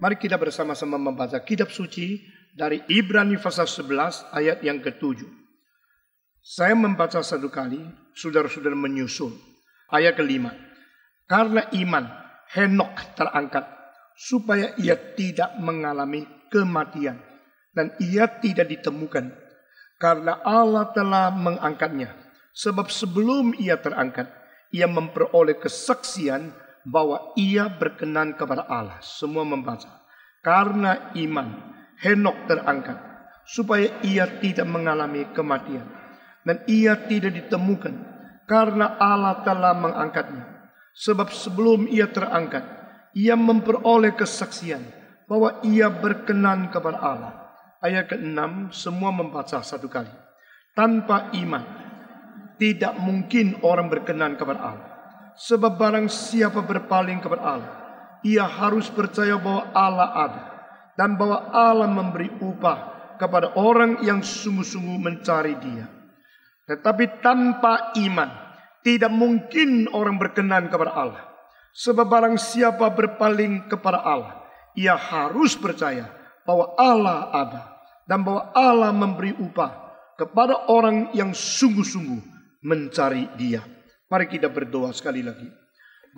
Mari kita bersama-sama membaca kitab suci dari Ibrani pasal 11 ayat yang ke-7. Saya membaca satu kali, saudara-saudara menyusul. Ayat kelima. Karena iman, Henok terangkat, supaya ia tidak mengalami kematian. Dan ia tidak ditemukan, karena Allah telah mengangkatnya. Sebab sebelum ia terangkat, ia memperoleh kesaksian bahwa ia berkenan kepada Allah. Semua membaca. Karena iman, Henok terangkat. Supaya ia tidak mengalami kematian. Dan ia tidak ditemukan. Karena Allah telah mengangkatnya. Sebab sebelum ia terangkat, ia memperoleh kesaksian bahwa ia berkenan kepada Allah. Ayat ke-6, semua membaca satu kali. Tanpa iman, tidak mungkin orang berkenan kepada Allah. Sebab barang siapa berpaling kepada Allah, ia harus percaya bahwa Allah ada dan bahwa Allah memberi upah kepada orang yang sungguh-sungguh mencari Dia. Tetapi tanpa iman, tidak mungkin orang berkenan kepada Allah. Sebab barang siapa berpaling kepada Allah, ia harus percaya bahwa Allah ada dan bahwa Allah memberi upah kepada orang yang sungguh-sungguh mencari Dia. Mari kita berdoa sekali lagi.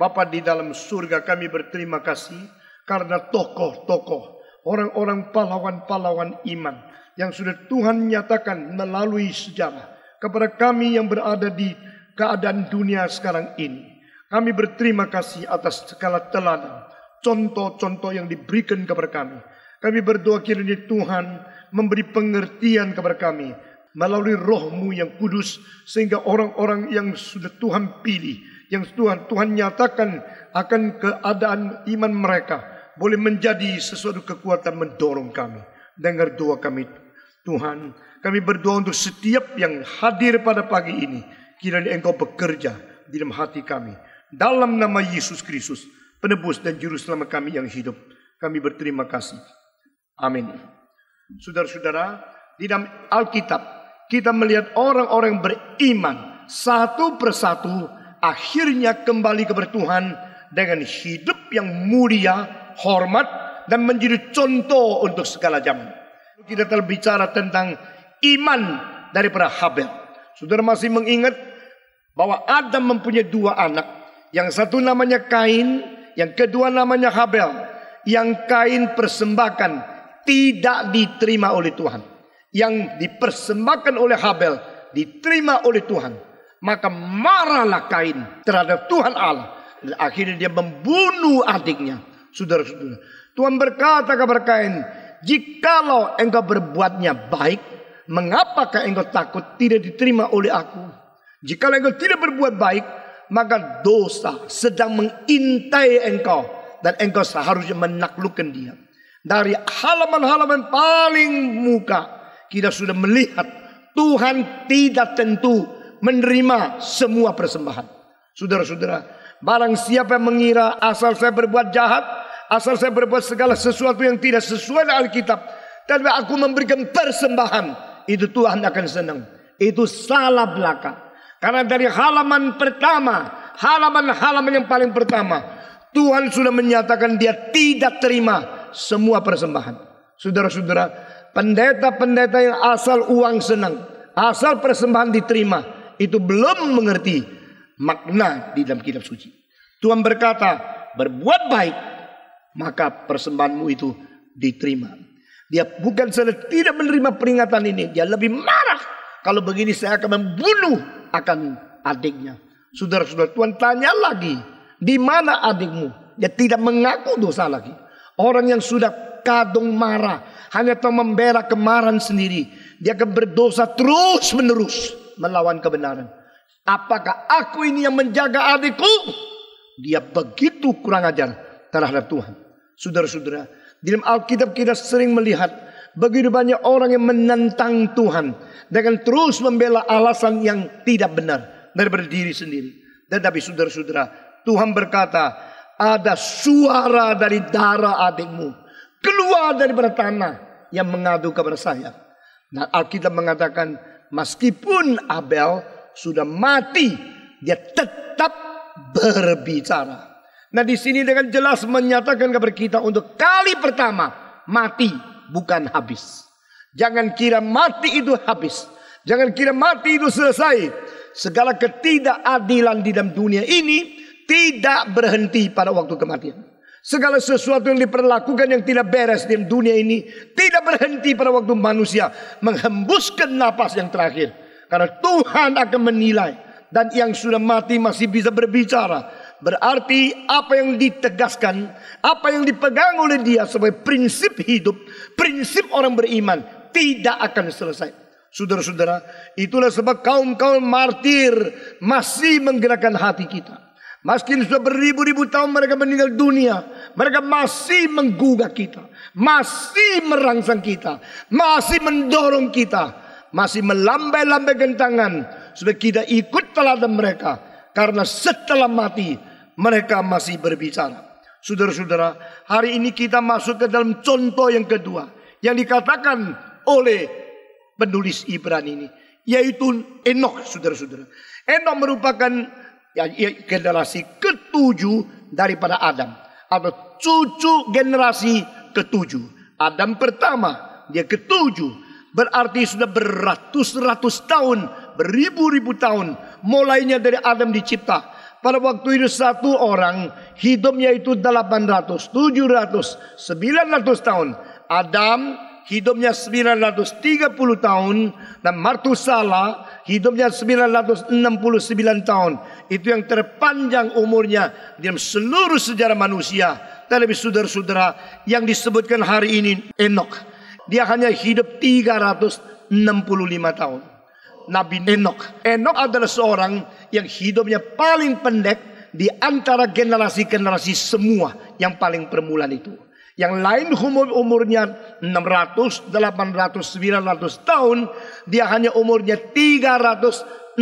Bapak di dalam surga kami berterima kasih karena tokoh-tokoh, orang-orang pahlawan-pahlawan iman yang sudah Tuhan nyatakan melalui sejarah kepada kami yang berada di keadaan dunia sekarang ini. Kami berterima kasih atas segala teladan, contoh-contoh yang diberikan kepada kami. Kami berdoa kiranya Tuhan memberi pengertian kepada kami melalui rohmu yang kudus sehingga orang-orang yang sudah Tuhan pilih yang Tuhan Tuhan nyatakan akan keadaan iman mereka boleh menjadi sesuatu kekuatan mendorong kami dengar doa kami Tuhan kami berdoa untuk setiap yang hadir pada pagi ini kiranya engkau bekerja di dalam hati kami dalam nama Yesus Kristus penebus dan juru selamat kami yang hidup kami berterima kasih amin saudara-saudara di dalam Alkitab kita melihat orang-orang beriman satu persatu akhirnya kembali ke bertuhan dengan hidup yang mulia, hormat dan menjadi contoh untuk segala jam. Kita telah bicara tentang iman dari para Habel. Saudara masih mengingat bahwa Adam mempunyai dua anak. Yang satu namanya Kain, yang kedua namanya Habel. Yang Kain persembahkan tidak diterima oleh Tuhan yang dipersembahkan oleh Habel diterima oleh Tuhan, maka marahlah Kain terhadap Tuhan Allah dan akhirnya dia membunuh adiknya. Saudara-saudara, Tuhan berkata kepada Kain, "Jikalau engkau berbuatnya baik, mengapakah engkau takut tidak diterima oleh aku? Jikalau engkau tidak berbuat baik, maka dosa sedang mengintai engkau dan engkau seharusnya menaklukkan dia." Dari halaman-halaman paling muka kita sudah melihat Tuhan tidak tentu menerima semua persembahan. Saudara-saudara, barang siapa yang mengira asal saya berbuat jahat, asal saya berbuat segala sesuatu yang tidak sesuai dengan Alkitab, tapi aku memberikan persembahan, itu Tuhan akan senang. Itu salah belaka. Karena dari halaman pertama, halaman-halaman yang paling pertama, Tuhan sudah menyatakan dia tidak terima semua persembahan. Saudara-saudara, Pendeta-pendeta yang asal uang senang, asal persembahan diterima, itu belum mengerti makna di dalam kitab suci. Tuhan berkata, berbuat baik, maka persembahanmu itu diterima. Dia bukan saja tidak menerima peringatan ini, dia lebih marah. Kalau begini saya akan membunuh akan adiknya. Saudara-saudara Tuhan tanya lagi, di mana adikmu? Dia tidak mengaku dosa lagi. Orang yang sudah kadung marah, hanya tahu membela kemarahan sendiri. Dia akan berdosa terus menerus melawan kebenaran. Apakah aku ini yang menjaga adikku? Dia begitu kurang ajar terhadap Tuhan. Saudara-saudara, dalam Alkitab kita sering melihat begitu banyak orang yang menentang Tuhan dengan terus membela alasan yang tidak benar dari diri sendiri. Tetapi saudara-saudara, Tuhan berkata, ada suara dari darah adikmu keluar dari tanah yang mengadu kepada saya. Nah, Alkitab mengatakan meskipun Abel sudah mati, dia tetap berbicara. Nah di sini dengan jelas menyatakan kepada kita untuk kali pertama mati bukan habis. Jangan kira mati itu habis. Jangan kira mati itu selesai. Segala ketidakadilan di dalam dunia ini tidak berhenti pada waktu kematian. Segala sesuatu yang diperlakukan yang tidak beres di dunia ini tidak berhenti pada waktu manusia menghembuskan napas yang terakhir. Karena Tuhan akan menilai dan yang sudah mati masih bisa berbicara. Berarti apa yang ditegaskan, apa yang dipegang oleh dia sebagai prinsip hidup, prinsip orang beriman tidak akan selesai. Saudara-saudara, itulah sebab kaum-kaum martir masih menggerakkan hati kita. Meskipun sudah beribu-ribu tahun mereka meninggal dunia, mereka masih menggugah kita, masih merangsang kita, masih mendorong kita, masih melambai lambai tangan supaya kita ikut teladan mereka karena setelah mati mereka masih berbicara. Saudara-saudara, hari ini kita masuk ke dalam contoh yang kedua yang dikatakan oleh penulis Ibrani ini yaitu Enoch, saudara-saudara. Enoch merupakan ya, generasi ketujuh daripada Adam atau cucu generasi ketujuh. Adam pertama, dia ketujuh. Berarti sudah beratus-ratus tahun, beribu-ribu tahun. Mulainya dari Adam dicipta. Pada waktu itu satu orang hidupnya itu 800, 700, 900 tahun. Adam hidupnya 930 tahun dan Martusala hidupnya 969 tahun. Itu yang terpanjang umurnya dalam seluruh sejarah manusia. Terlebih saudara-saudara yang disebutkan hari ini Enok. Dia hanya hidup 365 tahun. Nabi Enok. Enok adalah seorang yang hidupnya paling pendek di antara generasi-generasi semua yang paling permulaan itu. Yang lain umur umurnya 600, 800, 900 tahun. Dia hanya umurnya 365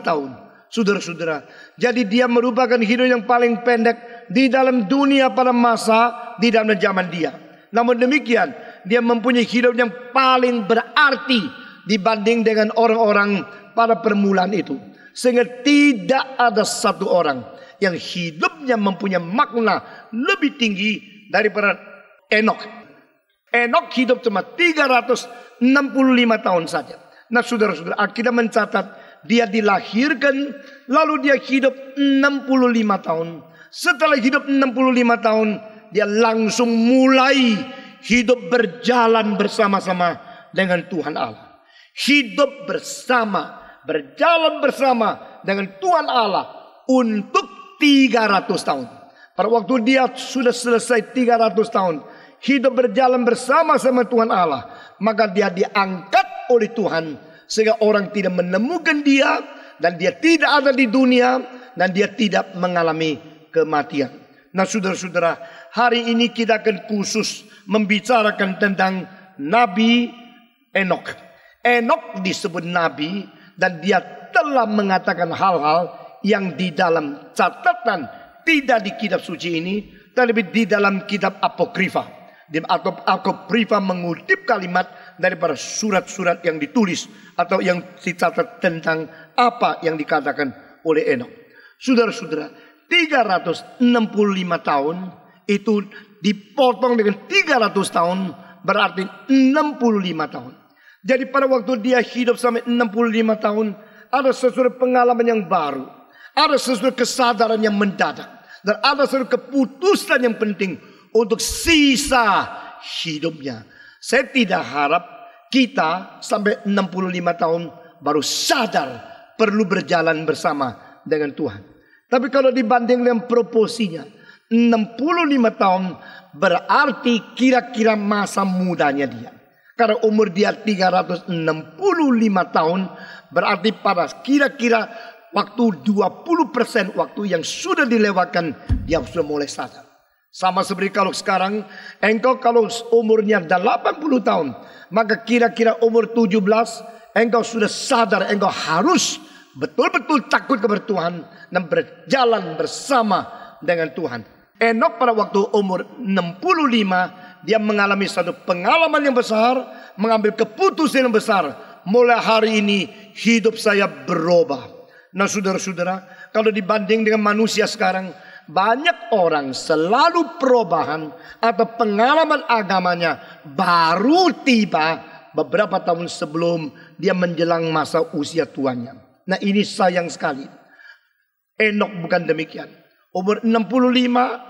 tahun. Saudara-saudara. Jadi dia merupakan hidup yang paling pendek di dalam dunia pada masa di dalam zaman dia. Namun demikian dia mempunyai hidup yang paling berarti dibanding dengan orang-orang pada permulaan itu. Sehingga tidak ada satu orang yang hidupnya mempunyai makna lebih tinggi dari peran Enok. Enok hidup cuma 365 tahun saja. Nah saudara-saudara, kita mencatat dia dilahirkan lalu dia hidup 65 tahun. Setelah hidup 65 tahun, dia langsung mulai hidup berjalan bersama-sama dengan Tuhan Allah. Hidup bersama, berjalan bersama dengan Tuhan Allah untuk 300 tahun. Pada waktu dia sudah selesai 300 tahun. Hidup berjalan bersama-sama Tuhan Allah. Maka dia diangkat oleh Tuhan. Sehingga orang tidak menemukan dia. Dan dia tidak ada di dunia. Dan dia tidak mengalami kematian. Nah saudara-saudara. Hari ini kita akan khusus membicarakan tentang Nabi Enok. Enok disebut Nabi. Dan dia telah mengatakan hal-hal yang di dalam catatan tidak di kitab suci ini, tapi di dalam kitab apokrifa. Di apokrifa mengutip kalimat daripada surat-surat yang ditulis atau yang dicatat tentang apa yang dikatakan oleh Enoch. Saudara-saudara, 365 tahun itu dipotong dengan 300 tahun berarti 65 tahun. Jadi pada waktu dia hidup sampai 65 tahun ada sesuatu pengalaman yang baru. Ada sesuatu kesadaran yang mendadak dan ada satu keputusan yang penting untuk sisa hidupnya. Saya tidak harap kita sampai 65 tahun baru sadar perlu berjalan bersama dengan Tuhan. Tapi kalau dibanding dengan proposinya 65 tahun berarti kira-kira masa mudanya dia. Karena umur dia 365 tahun berarti pada kira-kira waktu 20% waktu yang sudah dilewatkan dia sudah mulai sadar. Sama seperti kalau sekarang engkau kalau umurnya 80 tahun maka kira-kira umur 17 engkau sudah sadar engkau harus betul-betul takut kepada Tuhan dan berjalan bersama dengan Tuhan. Enok pada waktu umur 65 dia mengalami satu pengalaman yang besar, mengambil keputusan yang besar. Mulai hari ini hidup saya berubah. Nah saudara-saudara, kalau dibanding dengan manusia sekarang, banyak orang selalu perubahan atau pengalaman agamanya baru tiba beberapa tahun sebelum dia menjelang masa usia tuanya. Nah ini sayang sekali. Enok bukan demikian. Umur 65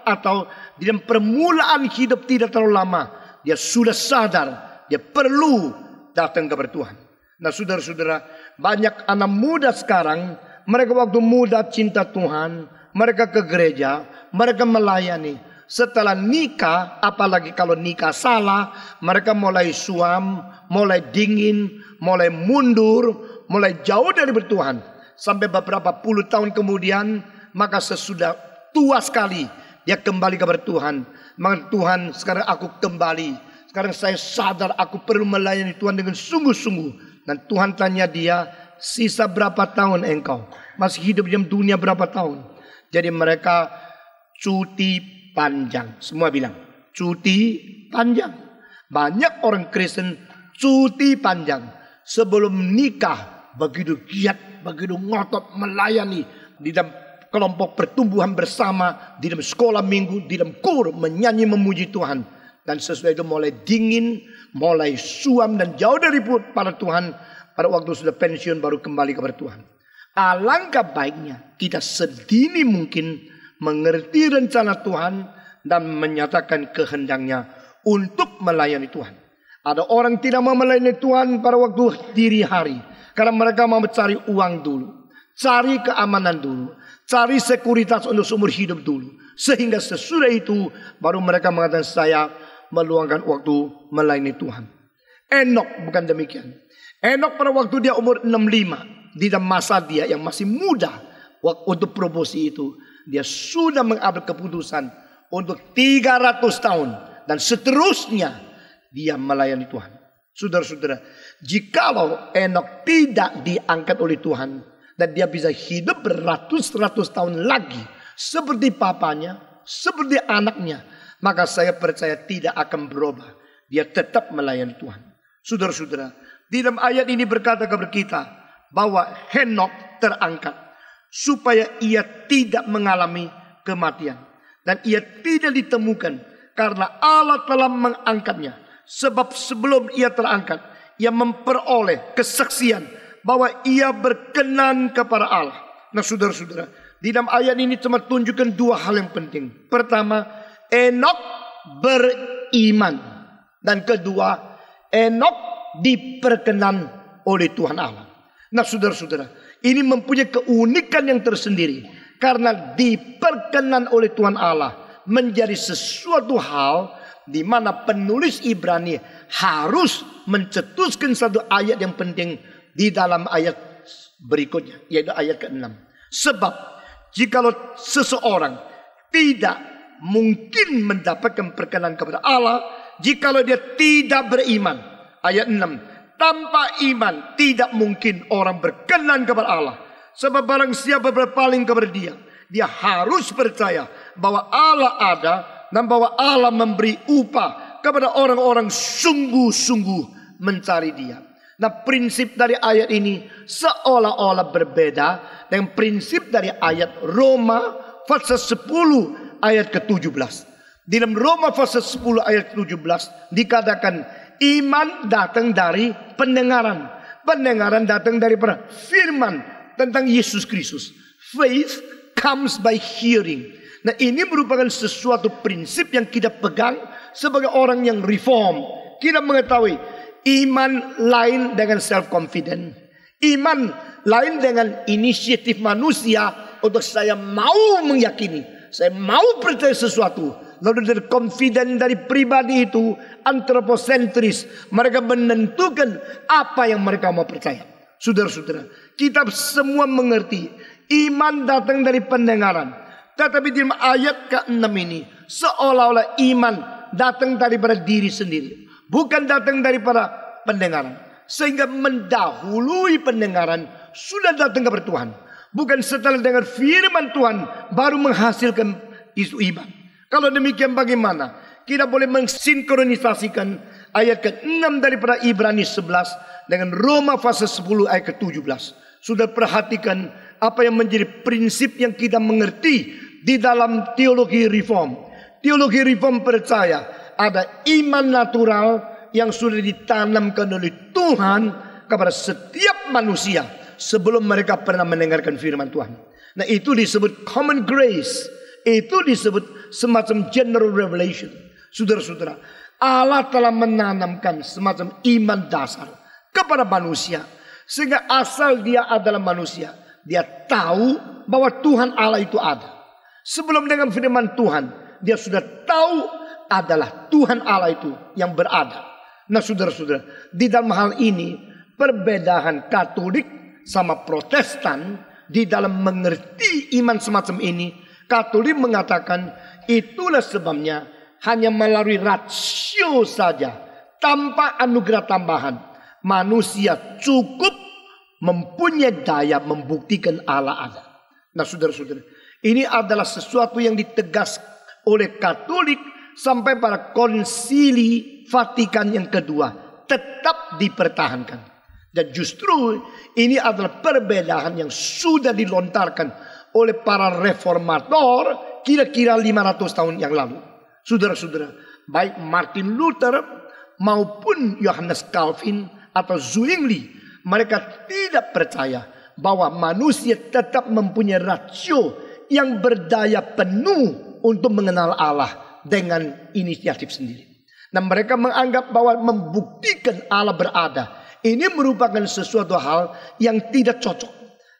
atau di dalam permulaan hidup tidak terlalu lama. Dia sudah sadar. Dia perlu datang kepada Tuhan. Nah saudara-saudara banyak anak muda sekarang mereka waktu muda cinta Tuhan, mereka ke gereja, mereka melayani. Setelah nikah, apalagi kalau nikah salah, mereka mulai suam, mulai dingin, mulai mundur, mulai jauh dari bertuhan. Sampai beberapa puluh tahun kemudian, maka sesudah tua sekali, dia kembali ke bertuhan. Maka Tuhan sekarang aku kembali. Sekarang saya sadar aku perlu melayani Tuhan dengan sungguh-sungguh. Dan Tuhan tanya dia, sisa berapa tahun engkau? Masih hidup di dunia berapa tahun? Jadi mereka cuti panjang. Semua bilang, cuti panjang. Banyak orang Kristen cuti panjang. Sebelum nikah, begitu giat, begitu ngotot melayani di dalam kelompok pertumbuhan bersama, di dalam sekolah minggu, di dalam kur, menyanyi memuji Tuhan. Dan sesudah itu mulai dingin, mulai suam dan jauh dari para Tuhan pada waktu sudah pensiun baru kembali kepada Tuhan. Alangkah baiknya kita sedini mungkin mengerti rencana Tuhan dan menyatakan kehendaknya untuk melayani Tuhan. Ada orang tidak mau melayani Tuhan pada waktu diri hari. Karena mereka mau mencari uang dulu. Cari keamanan dulu. Cari sekuritas untuk seumur hidup dulu. Sehingga sesudah itu baru mereka mengatakan saya meluangkan waktu melayani Tuhan. Enok bukan demikian. Enok pada waktu dia umur 65 di dalam masa dia yang masih muda untuk promosi itu dia sudah mengambil keputusan untuk 300 tahun dan seterusnya dia melayani Tuhan. Saudara-saudara, jikalau Enok tidak diangkat oleh Tuhan dan dia bisa hidup beratus-ratus tahun lagi seperti papanya, seperti anaknya, maka saya percaya tidak akan berubah. Dia tetap melayani Tuhan. Saudara-saudara, di dalam ayat ini berkata kepada kita bahwa Henok terangkat supaya ia tidak mengalami kematian dan ia tidak ditemukan karena Allah telah mengangkatnya. Sebab sebelum ia terangkat, ia memperoleh kesaksian bahwa ia berkenan kepada Allah. Nah saudara-saudara, di dalam ayat ini cuma tunjukkan dua hal yang penting. Pertama, Enok beriman. Dan kedua, Enok diperkenan oleh Tuhan Allah. Nah saudara-saudara, ini mempunyai keunikan yang tersendiri. Karena diperkenan oleh Tuhan Allah menjadi sesuatu hal di mana penulis Ibrani harus mencetuskan satu ayat yang penting di dalam ayat berikutnya, yaitu ayat ke-6. Sebab jikalau seseorang tidak mungkin mendapatkan perkenan kepada Allah jikalau dia tidak beriman. Ayat 6. Tanpa iman tidak mungkin orang berkenan kepada Allah. Sebab barang siapa berpaling kepada dia. Dia harus percaya bahwa Allah ada. Dan bahwa Allah memberi upah kepada orang-orang sungguh-sungguh mencari dia. Nah prinsip dari ayat ini seolah-olah berbeda dengan prinsip dari ayat Roma pasal 10 ayat ke-17. Di dalam Roma pasal 10 ayat ke 17 dikatakan Iman datang dari pendengaran. Pendengaran datang dari firman tentang Yesus Kristus. Faith comes by hearing. Nah ini merupakan sesuatu prinsip yang kita pegang sebagai orang yang reform. Kita mengetahui iman lain dengan self confident. Iman lain dengan inisiatif manusia untuk saya mau meyakini, saya mau percaya sesuatu. Lalu dari confident dari pribadi itu antroposentris. Mereka menentukan apa yang mereka mau percaya. Saudara-saudara, kita semua mengerti iman datang dari pendengaran. Tetapi di ayat ke-6 ini seolah-olah iman datang dari pada diri sendiri, bukan datang dari pada pendengaran. Sehingga mendahului pendengaran sudah datang kepada Tuhan. Bukan setelah dengar firman Tuhan baru menghasilkan isu iman. Kalau demikian bagaimana? Kita boleh mensinkronisasikan ayat ke-6 daripada Ibrani 11 dengan Roma fase 10 ayat ke-17. Sudah perhatikan apa yang menjadi prinsip yang kita mengerti di dalam teologi reform. Teologi reform percaya ada iman natural yang sudah ditanamkan oleh Tuhan kepada setiap manusia sebelum mereka pernah mendengarkan firman Tuhan. Nah itu disebut common grace. Itu disebut semacam general revelation. Saudara-saudara, Allah telah menanamkan semacam iman dasar kepada manusia. Sehingga asal dia adalah manusia, dia tahu bahwa Tuhan Allah itu ada. Sebelum dengan firman Tuhan, dia sudah tahu adalah Tuhan Allah itu yang berada. Nah saudara-saudara, di dalam hal ini perbedaan Katolik sama Protestan di dalam mengerti iman semacam ini, Katolik mengatakan Itulah sebabnya hanya melalui rasio saja tanpa anugerah tambahan manusia cukup mempunyai daya membuktikan Allah ada. Nah saudara-saudara, ini adalah sesuatu yang ditegas oleh Katolik sampai pada konsili Vatikan yang kedua tetap dipertahankan. Dan justru ini adalah perbedaan yang sudah dilontarkan oleh para reformator kira-kira 500 tahun yang lalu. Saudara-saudara, baik Martin Luther maupun Johannes Calvin atau Zwingli, mereka tidak percaya bahwa manusia tetap mempunyai rasio yang berdaya penuh untuk mengenal Allah dengan inisiatif sendiri. Dan mereka menganggap bahwa membuktikan Allah berada ini merupakan sesuatu hal yang tidak cocok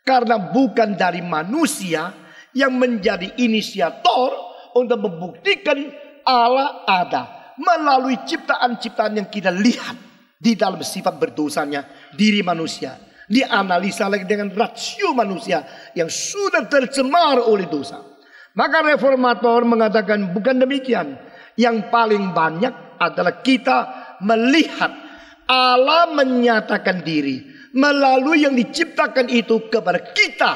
karena bukan dari manusia yang menjadi inisiator untuk membuktikan Allah ada. Melalui ciptaan-ciptaan yang kita lihat di dalam sifat berdosanya diri manusia. Dianalisa lagi dengan rasio manusia yang sudah tercemar oleh dosa. Maka reformator mengatakan bukan demikian. Yang paling banyak adalah kita melihat Allah menyatakan diri melalui yang diciptakan itu kepada kita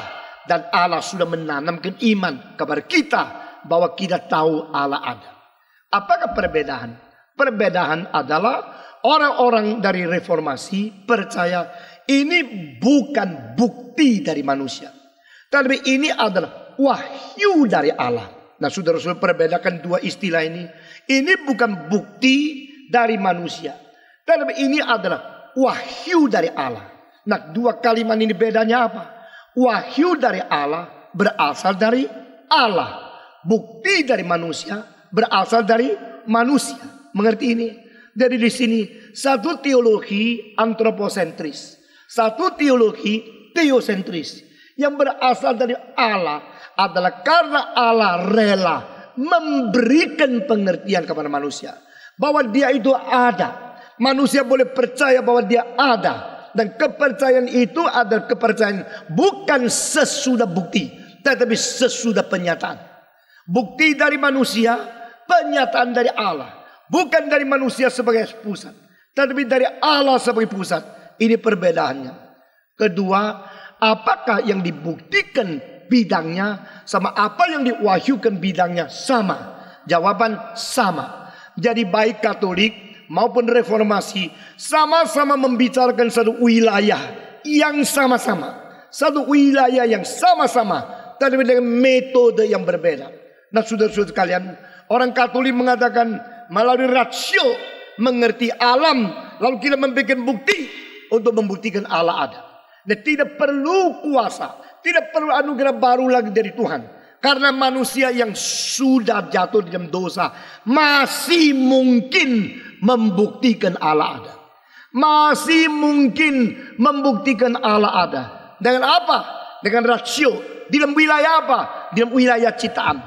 dan Allah sudah menanamkan iman kepada kita bahwa kita tahu Allah ada. Apakah perbedaan? Perbedaan adalah orang-orang dari reformasi percaya ini bukan bukti dari manusia. Tapi ini adalah wahyu dari Allah. Nah sudah Rasul perbedakan dua istilah ini. Ini bukan bukti dari manusia. Tapi ini adalah wahyu dari Allah. Nah dua kalimat ini bedanya apa? Wahyu dari Allah berasal dari Allah. Bukti dari manusia berasal dari manusia. Mengerti ini? Jadi di sini satu teologi antroposentris. Satu teologi teosentris. Yang berasal dari Allah adalah karena Allah rela memberikan pengertian kepada manusia bahwa dia itu ada. Manusia boleh percaya bahwa dia ada. Dan kepercayaan itu adalah kepercayaan bukan sesudah bukti, tetapi sesudah penyataan. Bukti dari manusia, penyataan dari Allah. Bukan dari manusia sebagai pusat, tetapi dari Allah sebagai pusat. Ini perbedaannya. Kedua, apakah yang dibuktikan bidangnya sama apa yang diwahyukan bidangnya sama? Jawaban sama. Jadi baik Katolik maupun reformasi sama-sama membicarakan satu wilayah yang sama-sama. Satu wilayah yang sama-sama. Tapi dengan metode yang berbeda. Nah saudara-saudara kalian, orang Katolik mengatakan melalui rasio mengerti alam. Lalu kita membuat bukti untuk membuktikan Allah ada. Nah, tidak perlu kuasa, tidak perlu anugerah baru lagi dari Tuhan. Karena manusia yang sudah jatuh dalam dosa masih mungkin membuktikan Allah ada. Masih mungkin membuktikan Allah ada. Dengan apa? Dengan rasio. Di dalam wilayah apa? Di dalam wilayah ciptaan.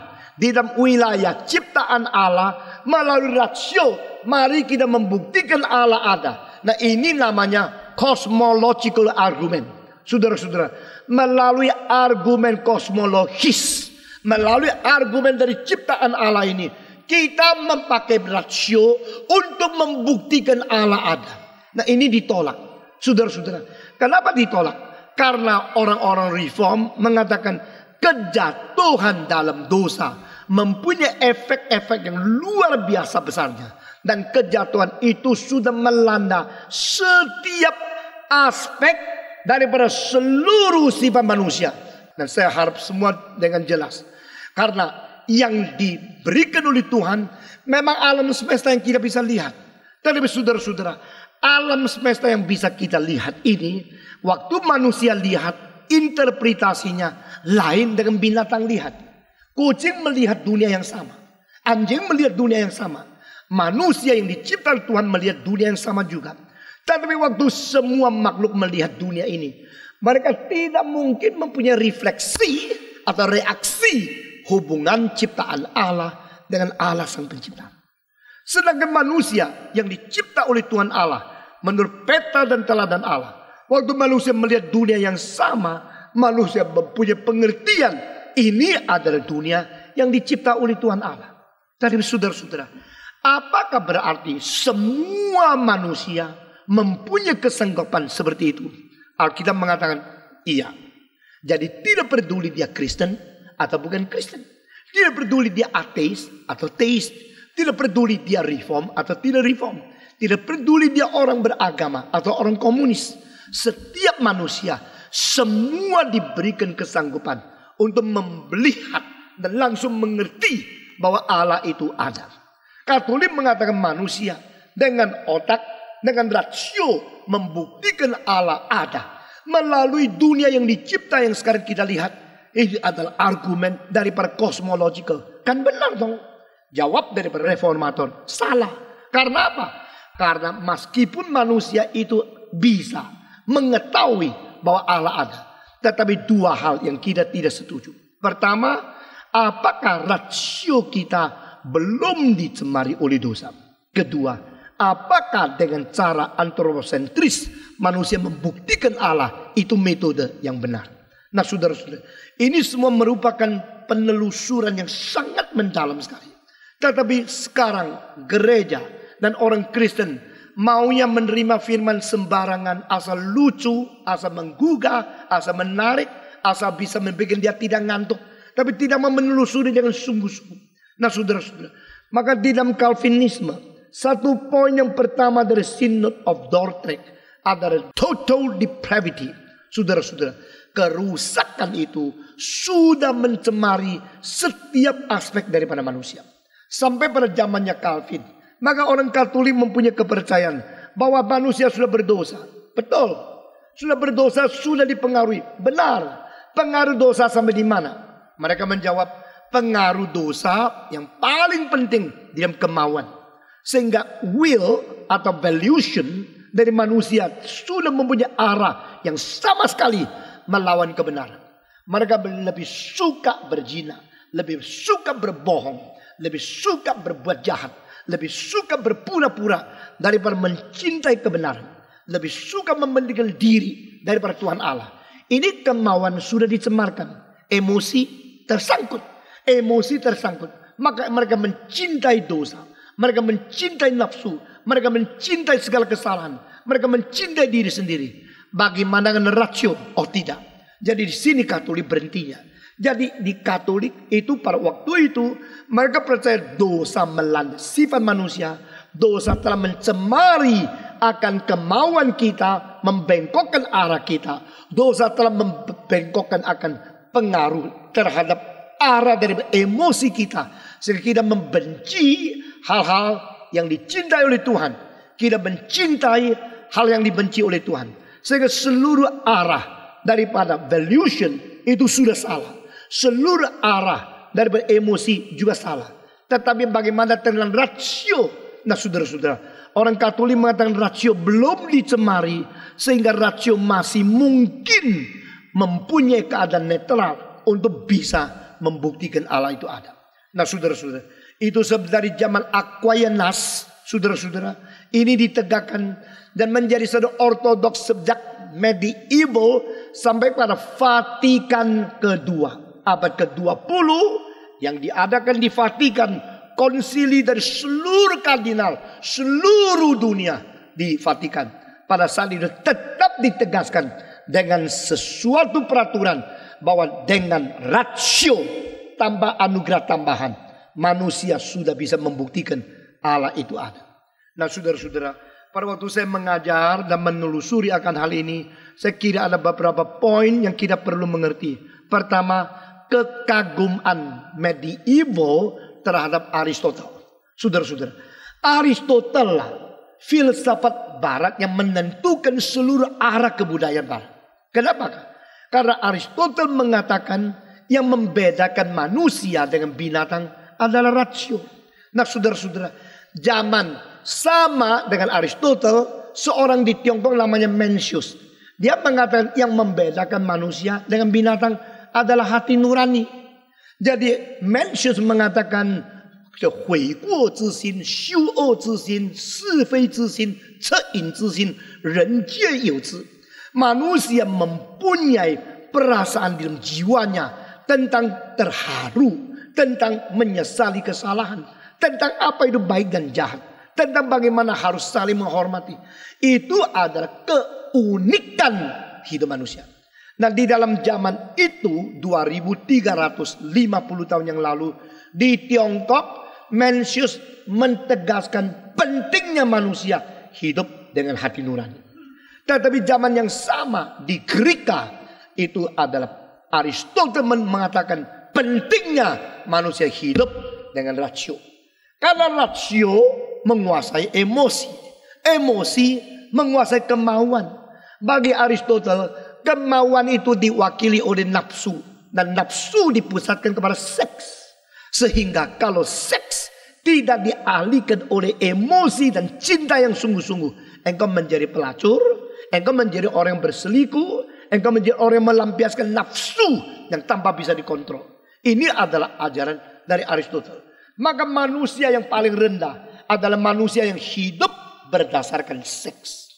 Di dalam wilayah ciptaan Allah melalui rasio. Mari kita membuktikan Allah ada. Nah ini namanya cosmological argument. Saudara-saudara, melalui argumen kosmologis, melalui argumen dari ciptaan Allah ini, kita memakai rasio untuk membuktikan Allah ada. Nah ini ditolak. Saudara-saudara, kenapa ditolak? Karena orang-orang reform mengatakan kejatuhan dalam dosa mempunyai efek-efek yang luar biasa besarnya. Dan kejatuhan itu sudah melanda setiap aspek daripada seluruh sifat manusia. Dan saya harap semua dengan jelas. Karena yang diberikan oleh Tuhan memang alam semesta yang kita bisa lihat. Tapi saudara-saudara, alam semesta yang bisa kita lihat ini waktu manusia lihat interpretasinya lain dengan binatang lihat. Kucing melihat dunia yang sama. Anjing melihat dunia yang sama. Manusia yang diciptakan Tuhan melihat dunia yang sama juga. Tetapi waktu semua makhluk melihat dunia ini, mereka tidak mungkin mempunyai refleksi atau reaksi hubungan ciptaan Allah dengan Allah sang pencipta. Sedangkan manusia yang dicipta oleh Tuhan Allah menurut peta dan teladan Allah. Waktu manusia melihat dunia yang sama, manusia mempunyai pengertian ini adalah dunia yang dicipta oleh Tuhan Allah. Dari saudara-saudara, apakah berarti semua manusia mempunyai kesanggupan seperti itu? Alkitab mengatakan iya. Jadi tidak peduli dia Kristen, atau bukan Kristen. Tidak peduli dia ateis atau teis. Tidak peduli dia reform atau tidak reform. Tidak peduli dia orang beragama atau orang komunis. Setiap manusia semua diberikan kesanggupan untuk melihat dan langsung mengerti bahwa Allah itu ada. Katolik mengatakan manusia dengan otak, dengan rasio membuktikan Allah ada melalui dunia yang dicipta yang sekarang kita lihat ini adalah argumen daripada kosmologikal, Kan benar dong. Jawab daripada reformator. Salah. Karena apa? Karena meskipun manusia itu bisa mengetahui bahwa Allah ada. Tetapi dua hal yang kita tidak setuju. Pertama, apakah rasio kita belum dicemari oleh dosa? Kedua, apakah dengan cara antroposentris manusia membuktikan Allah itu metode yang benar? Nah saudara-saudara, ini semua merupakan penelusuran yang sangat mendalam sekali. Tetapi sekarang gereja dan orang Kristen maunya menerima firman sembarangan asal lucu, asal menggugah, asal menarik, asal bisa membuat dia tidak ngantuk. Tapi tidak mau menelusuri dengan sungguh-sungguh. Nah saudara-saudara, maka di dalam Calvinisme satu poin yang pertama dari Synod of Dordrecht adalah total depravity. Saudara-saudara, kerusakan itu sudah mencemari setiap aspek daripada manusia. Sampai pada zamannya Calvin. Maka orang Katolik mempunyai kepercayaan bahwa manusia sudah berdosa. Betul. Sudah berdosa, sudah dipengaruhi. Benar. Pengaruh dosa sampai di mana? Mereka menjawab, pengaruh dosa yang paling penting di dalam kemauan. Sehingga will atau valuation dari manusia sudah mempunyai arah yang sama sekali melawan kebenaran. Mereka lebih suka berzina, lebih suka berbohong, lebih suka berbuat jahat, lebih suka berpura-pura daripada mencintai kebenaran, lebih suka membandingkan diri daripada Tuhan Allah. Ini kemauan sudah dicemarkan, emosi tersangkut, emosi tersangkut. Maka mereka mencintai dosa, mereka mencintai nafsu, mereka mencintai segala kesalahan, mereka mencintai diri sendiri. Bagaimana dengan rasio? Oh tidak. Jadi di sini Katolik berhentinya. Jadi di Katolik itu pada waktu itu mereka percaya dosa melanda sifat manusia, dosa telah mencemari akan kemauan kita, membengkokkan arah kita. Dosa telah membengkokkan akan pengaruh terhadap arah dari emosi kita. Sehingga kita membenci hal-hal yang dicintai oleh Tuhan. Kita mencintai hal yang dibenci oleh Tuhan. Sehingga seluruh arah daripada valuation itu sudah salah. Seluruh arah daripada emosi juga salah. Tetapi bagaimana tentang rasio? Nah saudara-saudara, orang Katolik mengatakan rasio belum dicemari sehingga rasio masih mungkin mempunyai keadaan netral untuk bisa membuktikan Allah itu ada. Nah saudara-saudara, itu sebab dari zaman Aquinas, saudara-saudara, ini ditegakkan dan menjadi satu ortodoks sejak medieval sampai pada Vatikan kedua abad ke-20 yang diadakan di Vatikan konsili dari seluruh kardinal seluruh dunia di Vatikan pada saat itu tetap ditegaskan dengan sesuatu peraturan bahwa dengan rasio tambah anugerah tambahan manusia sudah bisa membuktikan Allah itu ada. Nah saudara-saudara pada waktu saya mengajar dan menelusuri akan hal ini, saya kira ada beberapa poin yang kita perlu mengerti. Pertama, kekaguman medieval terhadap Aristoteles. Saudara-saudara, Aristoteles filsafat barat yang menentukan seluruh arah kebudayaan barat. Kenapa? Karena Aristoteles mengatakan yang membedakan manusia dengan binatang adalah rasio. Nah saudara-saudara, zaman sama dengan Aristotle, seorang di Tiongkok namanya Mencius. Dia mengatakan yang membedakan manusia dengan binatang adalah hati nurani. Jadi Mencius mengatakan Manusia mempunyai perasaan dalam jiwanya tentang terharu, tentang menyesali kesalahan, tentang apa itu baik dan jahat tentang bagaimana harus saling menghormati. Itu adalah keunikan hidup manusia. Nah di dalam zaman itu 2350 tahun yang lalu di Tiongkok Mencius mentegaskan pentingnya manusia hidup dengan hati nurani. Tetapi zaman yang sama di Gerika itu adalah Aristoteles mengatakan pentingnya manusia hidup dengan rasio. Karena rasio menguasai emosi. Emosi menguasai kemauan. Bagi Aristoteles kemauan itu diwakili oleh nafsu. Dan nafsu dipusatkan kepada seks. Sehingga kalau seks tidak dialihkan oleh emosi dan cinta yang sungguh-sungguh. Engkau menjadi pelacur, engkau menjadi orang yang berselingkuh, engkau menjadi orang yang melampiaskan nafsu yang tanpa bisa dikontrol. Ini adalah ajaran dari Aristoteles. Maka manusia yang paling rendah adalah manusia yang hidup berdasarkan seks.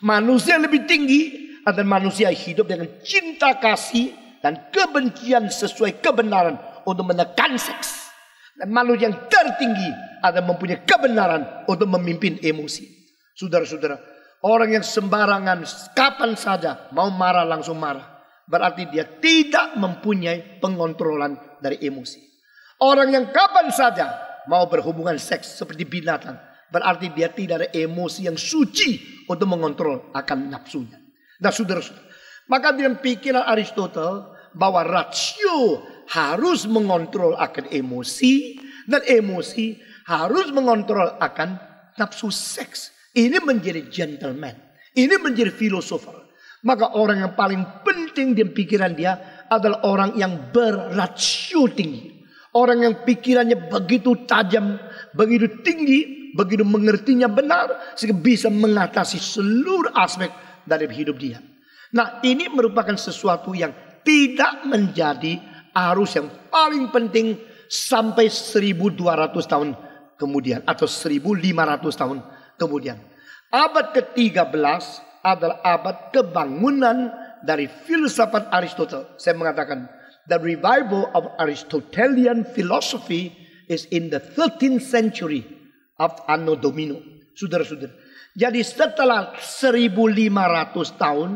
Manusia yang lebih tinggi adalah manusia yang hidup dengan cinta kasih dan kebencian sesuai kebenaran untuk menekan seks. Dan manusia yang tertinggi adalah mempunyai kebenaran untuk memimpin emosi. Saudara-saudara, orang yang sembarangan kapan saja mau marah langsung marah. Berarti dia tidak mempunyai pengontrolan dari emosi. Orang yang kapan saja mau berhubungan seks seperti binatang. Berarti dia tidak ada emosi yang suci untuk mengontrol akan nafsunya. Nah saudara-saudara, maka dalam pikiran Aristotle bahwa rasio harus mengontrol akan emosi dan emosi harus mengontrol akan nafsu seks. Ini menjadi gentleman. Ini menjadi filosofer. Maka orang yang paling penting di pikiran dia adalah orang yang berratio tinggi. Orang yang pikirannya begitu tajam, begitu tinggi, begitu mengertinya benar, sehingga bisa mengatasi seluruh aspek dari hidup dia. Nah, ini merupakan sesuatu yang tidak menjadi arus yang paling penting sampai 1200 tahun kemudian atau 1500 tahun kemudian. Abad ke-13 adalah abad kebangunan dari filsafat Aristoteles. Saya mengatakan The revival of Aristotelian philosophy is in the 13th century of Anno Domino. Saudara-saudara. Jadi setelah 1500 tahun,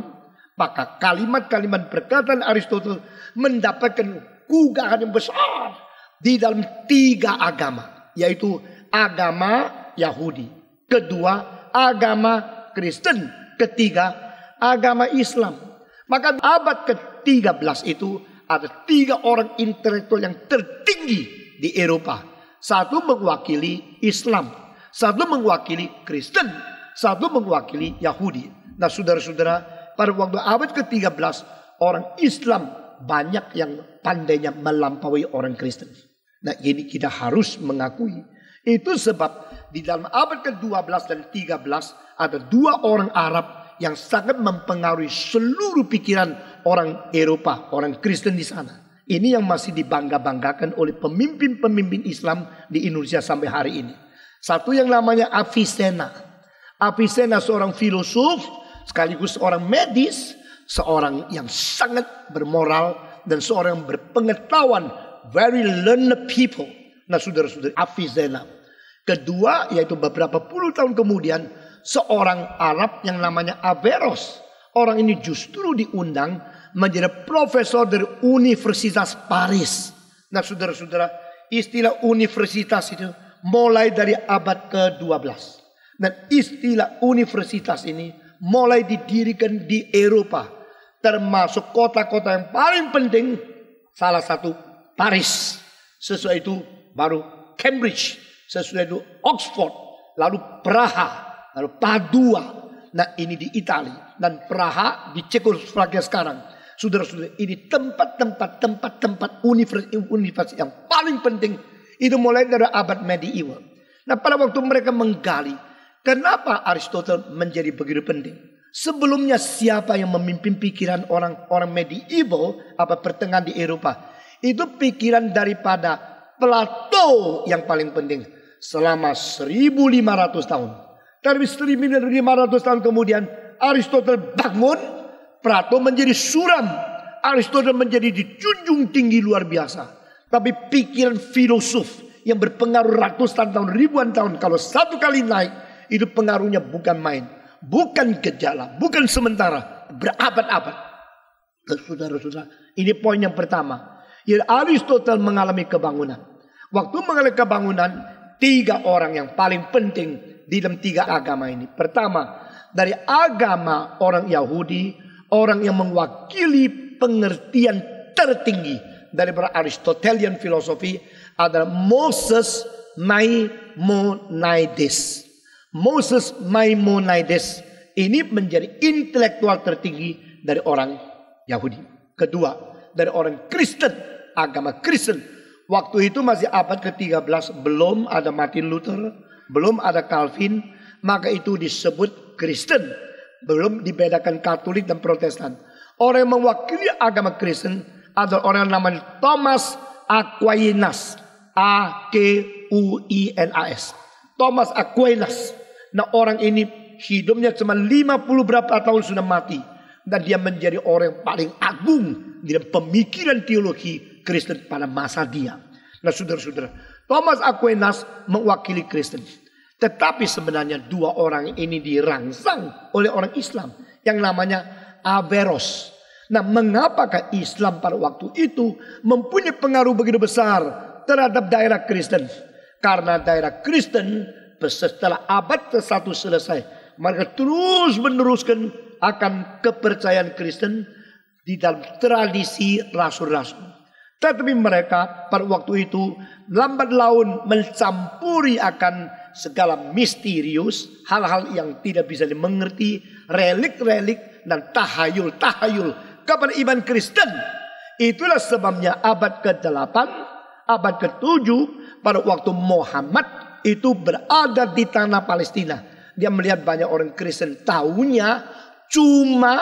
maka kalimat-kalimat perkataan Aristoteles mendapatkan gugahan yang besar di dalam tiga agama, yaitu agama Yahudi, kedua agama Kristen, ketiga agama Islam. Maka abad ke-13 itu ada tiga orang intelektual yang tertinggi di Eropa. Satu mewakili Islam. Satu mewakili Kristen. Satu mewakili Yahudi. Nah saudara-saudara pada waktu abad ke-13 orang Islam banyak yang pandainya melampaui orang Kristen. Nah ini kita harus mengakui. Itu sebab di dalam abad ke-12 dan 13 ada dua orang Arab yang sangat mempengaruhi seluruh pikiran orang Eropa, orang Kristen di sana. Ini yang masih dibangga-banggakan oleh pemimpin-pemimpin Islam di Indonesia sampai hari ini. Satu yang namanya Avicenna. Avicenna seorang filosof sekaligus seorang medis, seorang yang sangat bermoral dan seorang yang berpengetahuan, very learned people. Nah, saudara saudara Avicenna. Kedua yaitu beberapa puluh tahun kemudian seorang Arab yang namanya Averroes. Orang ini justru diundang menjadi profesor dari Universitas Paris. Nah saudara-saudara, istilah universitas itu mulai dari abad ke-12. Dan istilah universitas ini mulai didirikan di Eropa. Termasuk kota-kota yang paling penting. Salah satu Paris. Sesuai itu baru Cambridge. sesuai itu Oxford. Lalu Praha lalu Padua. Nah ini di Italia dan Praha di Cekoslovakia sekarang. Saudara-saudara ini tempat-tempat tempat-tempat universitas yang paling penting itu mulai dari abad medieval. Nah pada waktu mereka menggali kenapa Aristoteles menjadi begitu penting? Sebelumnya siapa yang memimpin pikiran orang-orang medieval apa pertengahan di Eropa? Itu pikiran daripada Plato yang paling penting selama 1500 tahun dari 1500 tahun kemudian Aristoteles bangun, Prato menjadi suram. Aristoteles menjadi dijunjung tinggi luar biasa. Tapi pikiran filosof yang berpengaruh ratusan tahun, ribuan tahun. Kalau satu kali naik, itu pengaruhnya bukan main. Bukan gejala, bukan sementara. Berabad-abad. Saudara-saudara, ini poin yang pertama. Ya, Aristoteles mengalami kebangunan. Waktu mengalami kebangunan, tiga orang yang paling penting di dalam tiga agama ini. Pertama, dari agama orang Yahudi, orang yang mewakili pengertian tertinggi dari Aristotelian filosofi adalah Moses Maimonides. Moses Maimonides ini menjadi intelektual tertinggi dari orang Yahudi. Kedua, dari orang Kristen, agama Kristen. Waktu itu masih abad ke-13, belum ada Martin Luther, belum ada Calvin, maka itu disebut Kristen. Belum dibedakan Katolik dan Protestan. Orang yang mewakili agama Kristen adalah orang yang namanya Thomas Aquinas. A K U I N A S. Thomas Aquinas. Nah orang ini hidupnya cuma 50 berapa tahun sudah mati. Dan dia menjadi orang yang paling agung di dalam pemikiran teologi Kristen pada masa dia. Nah saudara-saudara, Thomas Aquinas mewakili Kristen. Tetapi sebenarnya dua orang ini dirangsang oleh orang Islam yang namanya Averroes. Nah, mengapakah Islam pada waktu itu mempunyai pengaruh begitu besar terhadap daerah Kristen? Karena daerah Kristen setelah abad ke-1 selesai, mereka terus meneruskan akan kepercayaan Kristen di dalam tradisi rasul-rasul. Tetapi mereka pada waktu itu lambat laun mencampuri akan segala misterius, hal-hal yang tidak bisa dimengerti, relik-relik dan tahayul-tahayul kepada iman Kristen. Itulah sebabnya abad ke-8, abad ke-7 pada waktu Muhammad itu berada di tanah Palestina. Dia melihat banyak orang Kristen tahunya cuma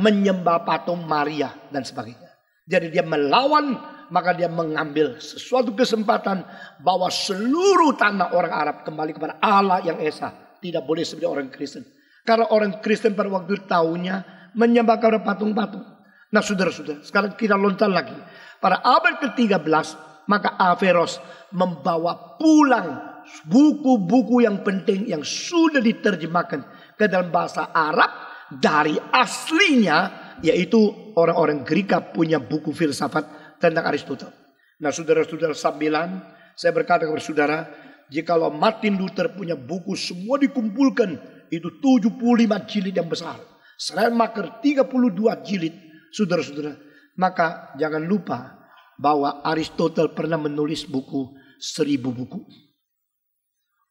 menyembah patung Maria dan sebagainya. Jadi dia melawan maka dia mengambil sesuatu kesempatan bahwa seluruh tanah orang Arab kembali kepada Allah yang esa. Tidak boleh seperti orang Kristen. Karena orang Kristen pada waktu tahunnya menyembah kepada patung-patung. Nah saudara-saudara, sekarang kita lontar lagi. Pada abad ke-13, maka Averos membawa pulang buku-buku yang penting yang sudah diterjemahkan ke dalam bahasa Arab dari aslinya yaitu orang-orang Greka punya buku filsafat tentang Aristoteles. Nah saudara-saudara sambilan, saya berkata kepada saudara, jikalau Martin Luther punya buku semua dikumpulkan, itu 75 jilid yang besar. selain maker 32 jilid, saudara-saudara. Maka jangan lupa bahwa Aristoteles pernah menulis buku seribu buku.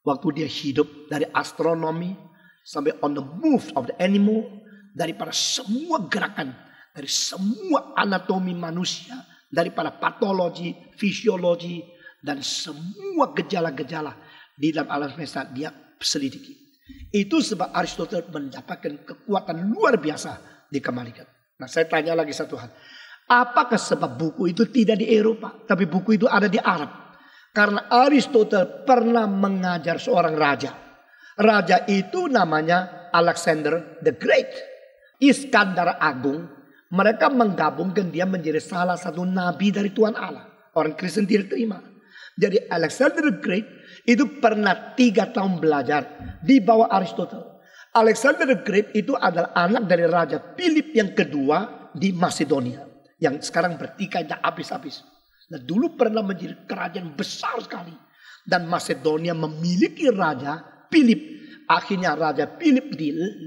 Waktu dia hidup dari astronomi sampai on the move of the animal, daripada semua gerakan, dari semua anatomi manusia, daripada patologi, fisiologi, dan semua gejala-gejala di dalam alam semesta dia selidiki. Itu sebab Aristoteles mendapatkan kekuatan luar biasa di kemalikan. Nah saya tanya lagi satu hal. Apakah sebab buku itu tidak di Eropa, tapi buku itu ada di Arab? Karena Aristoteles pernah mengajar seorang raja. Raja itu namanya Alexander the Great. Iskandar Agung mereka menggabungkan dia menjadi salah satu nabi dari Tuhan Allah. Orang Kristen tidak terima. Jadi Alexander the Great itu pernah tiga tahun belajar di bawah Aristotle. Alexander the Great itu adalah anak dari Raja Philip yang kedua di Macedonia. Yang sekarang bertikai dan habis-habis. Nah dulu pernah menjadi kerajaan besar sekali. Dan Macedonia memiliki Raja Philip. Akhirnya Raja Philip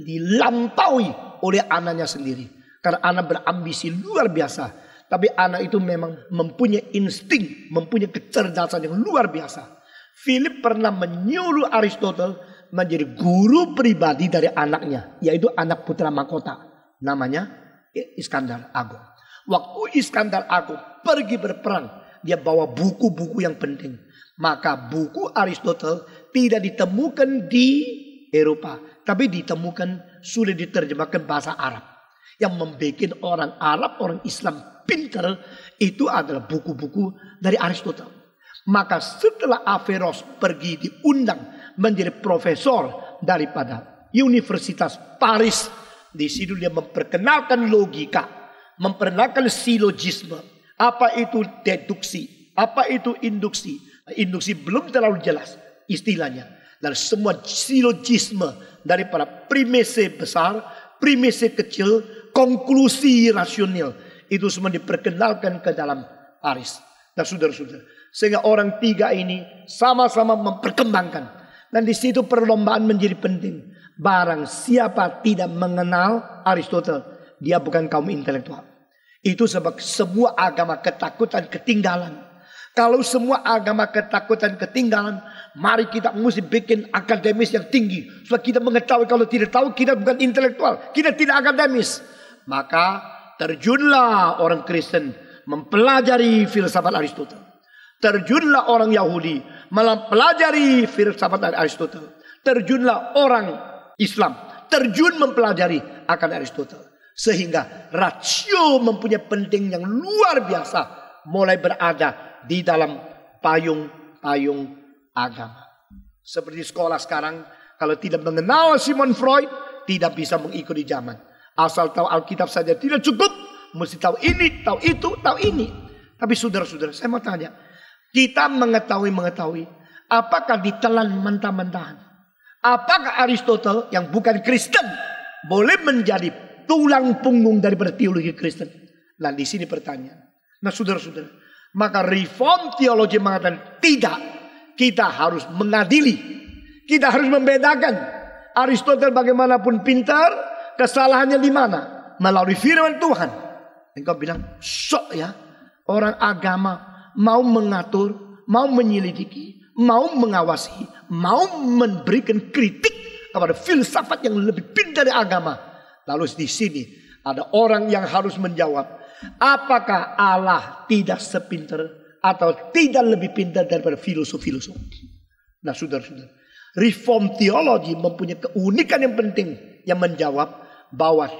dilampaui oleh anaknya sendiri karena anak berambisi luar biasa. Tapi anak itu memang mempunyai insting, mempunyai kecerdasan yang luar biasa. Philip pernah menyuruh Aristotle menjadi guru pribadi dari anaknya, yaitu anak putra mahkota. Namanya Iskandar Agung. Waktu Iskandar Agung pergi berperang, dia bawa buku-buku yang penting. Maka buku Aristotle tidak ditemukan di Eropa, tapi ditemukan sudah diterjemahkan bahasa Arab yang membuat orang Arab, orang Islam pinter itu adalah buku-buku dari Aristoteles. Maka setelah Averroes pergi diundang menjadi profesor daripada Universitas Paris, di situ dia memperkenalkan logika, memperkenalkan silogisme, apa itu deduksi, apa itu induksi. Induksi belum terlalu jelas istilahnya. Dan semua silogisme daripada primese besar, primese kecil, konklusi rasional. Itu semua diperkenalkan ke dalam Paris. Nah saudara-saudara. Sehingga orang tiga ini sama-sama memperkembangkan. Dan di situ perlombaan menjadi penting. Barang siapa tidak mengenal Aristoteles. Dia bukan kaum intelektual. Itu sebab semua agama ketakutan ketinggalan. Kalau semua agama ketakutan ketinggalan, mari kita mesti bikin akademis yang tinggi. Supaya kita mengetahui kalau tidak tahu kita bukan intelektual, kita tidak akademis. Maka terjunlah orang Kristen mempelajari filsafat Aristoteles. Terjunlah orang Yahudi mempelajari filsafat Aristoteles. Terjunlah orang Islam terjun mempelajari akan Aristoteles. Sehingga rasio mempunyai penting yang luar biasa mulai berada di dalam payung-payung agama. Seperti sekolah sekarang kalau tidak mengenal Simon Freud tidak bisa mengikuti zaman. Asal tahu Alkitab saja tidak cukup. Mesti tahu ini, tahu itu, tahu ini. Tapi saudara-saudara, saya mau tanya. Kita mengetahui-mengetahui. Apakah ditelan mentah-mentahan? Apakah Aristoteles yang bukan Kristen boleh menjadi tulang punggung daripada teologi Kristen? Nah di sini pertanyaan. Nah saudara-saudara, maka reform teologi mengatakan tidak. Kita harus mengadili. Kita harus membedakan. Aristoteles bagaimanapun pintar, Kesalahannya di mana? Melalui firman Tuhan. Engkau bilang, sok ya. Orang agama mau mengatur, mau menyelidiki, mau mengawasi, mau memberikan kritik kepada filsafat yang lebih pintar dari agama. Lalu di sini ada orang yang harus menjawab. Apakah Allah tidak sepinter atau tidak lebih pintar daripada filosof-filosof? Nah saudara-saudara, reform teologi mempunyai keunikan yang penting yang menjawab bahwa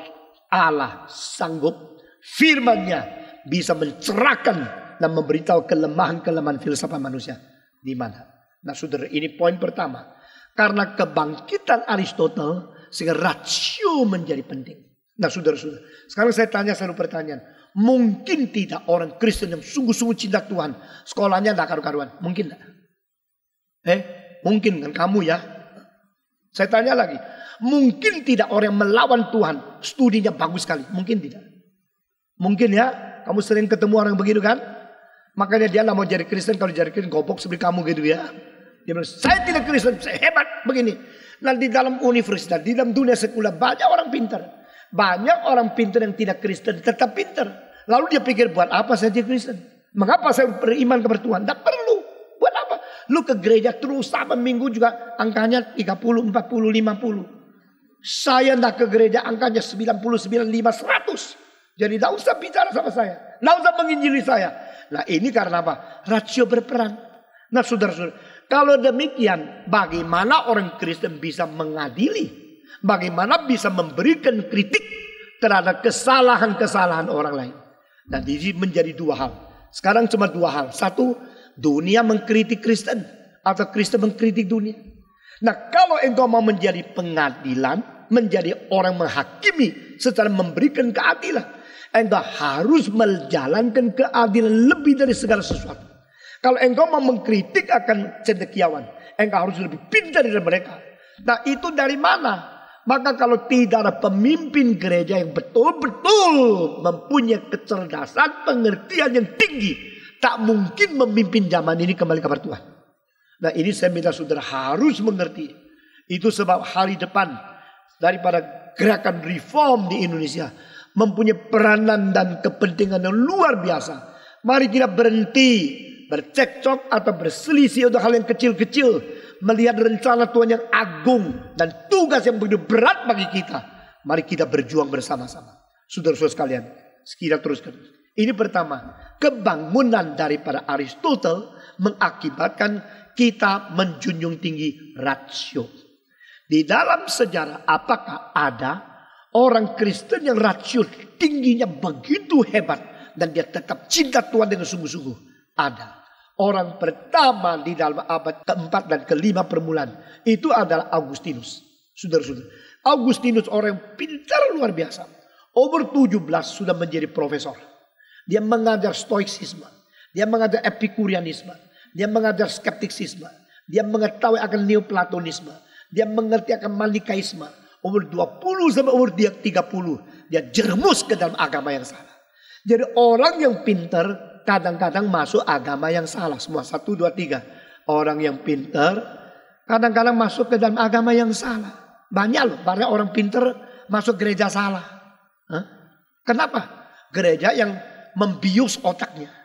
Allah sanggup firmannya bisa mencerahkan dan memberitahu kelemahan-kelemahan filsafat manusia di mana. Nah, saudara, ini poin pertama. Karena kebangkitan Aristotle sehingga rasio menjadi penting. Nah, saudara-saudara, sekarang saya tanya satu pertanyaan. Mungkin tidak orang Kristen yang sungguh-sungguh cinta Tuhan, sekolahnya tidak karu-karuan. Mungkin tidak? Eh, mungkin kan kamu ya. Saya tanya lagi, Mungkin tidak orang yang melawan Tuhan. Studinya bagus sekali. Mungkin tidak. Mungkin ya. Kamu sering ketemu orang begitu kan. Makanya dia lah mau jadi Kristen. Kalau jadi Kristen gobok seperti kamu gitu ya. Dia bilang, saya tidak Kristen. Saya hebat begini. Nanti di dalam universitas, di dalam dunia sekolah banyak orang pintar. Banyak orang pintar yang tidak Kristen tetap pintar. Lalu dia pikir buat apa saya jadi Kristen? Mengapa saya beriman kepada Tuhan? Tidak perlu. Buat apa? Lu ke gereja terus sama minggu juga angkanya 30, 40, 50. Saya ndak ke gereja angkanya 99, 100. Jadi tidak usah bicara sama saya. Tidak usah menginjili saya. Nah ini karena apa? Rasio berperan. Nah saudara-saudara. Kalau demikian bagaimana orang Kristen bisa mengadili? Bagaimana bisa memberikan kritik terhadap kesalahan-kesalahan orang lain? Dan ini menjadi dua hal. Sekarang cuma dua hal. Satu, dunia mengkritik Kristen. Atau Kristen mengkritik dunia. Nah kalau engkau mau menjadi pengadilan, menjadi orang menghakimi secara memberikan keadilan. Engkau harus menjalankan keadilan lebih dari segala sesuatu. Kalau engkau mau mengkritik akan cendekiawan, engkau harus lebih pintar dari mereka. Nah itu dari mana? Maka kalau tidak ada pemimpin gereja yang betul-betul mempunyai kecerdasan, pengertian yang tinggi. Tak mungkin memimpin zaman ini kembali kepada Tuhan. Nah ini saya minta saudara harus mengerti. Itu sebab hari depan daripada gerakan reform di Indonesia mempunyai peranan dan kepentingan yang luar biasa. Mari kita berhenti bercekcok atau berselisih untuk hal yang kecil-kecil. Melihat rencana Tuhan yang agung dan tugas yang begitu berat bagi kita. Mari kita berjuang bersama-sama. Saudara-saudara sekalian, sekira terus teruskan. Ini pertama, kebangunan daripada Aristotle mengakibatkan kita menjunjung tinggi rasio. Di dalam sejarah apakah ada orang Kristen yang rasio tingginya begitu hebat dan dia tetap cinta Tuhan dengan sungguh-sungguh? Ada. Orang pertama di dalam abad keempat dan kelima permulaan itu adalah Agustinus. Saudara-saudara, Agustinus orang yang pintar luar biasa. Umur 17 sudah menjadi profesor. Dia mengajar stoiksisme. Dia mengajar epikurianisme. Dia mengajar skeptisisme. Dia mengetahui akan neoplatonisme. Dia mengerti akan manikaisme. Umur 20 sampai umur dia 30. Dia jermus ke dalam agama yang salah. Jadi orang yang pinter kadang-kadang masuk agama yang salah. Semua satu, dua, tiga. Orang yang pinter kadang-kadang masuk ke dalam agama yang salah. Banyak loh, banyak orang pinter masuk gereja salah. Hah? Kenapa? Gereja yang membius otaknya.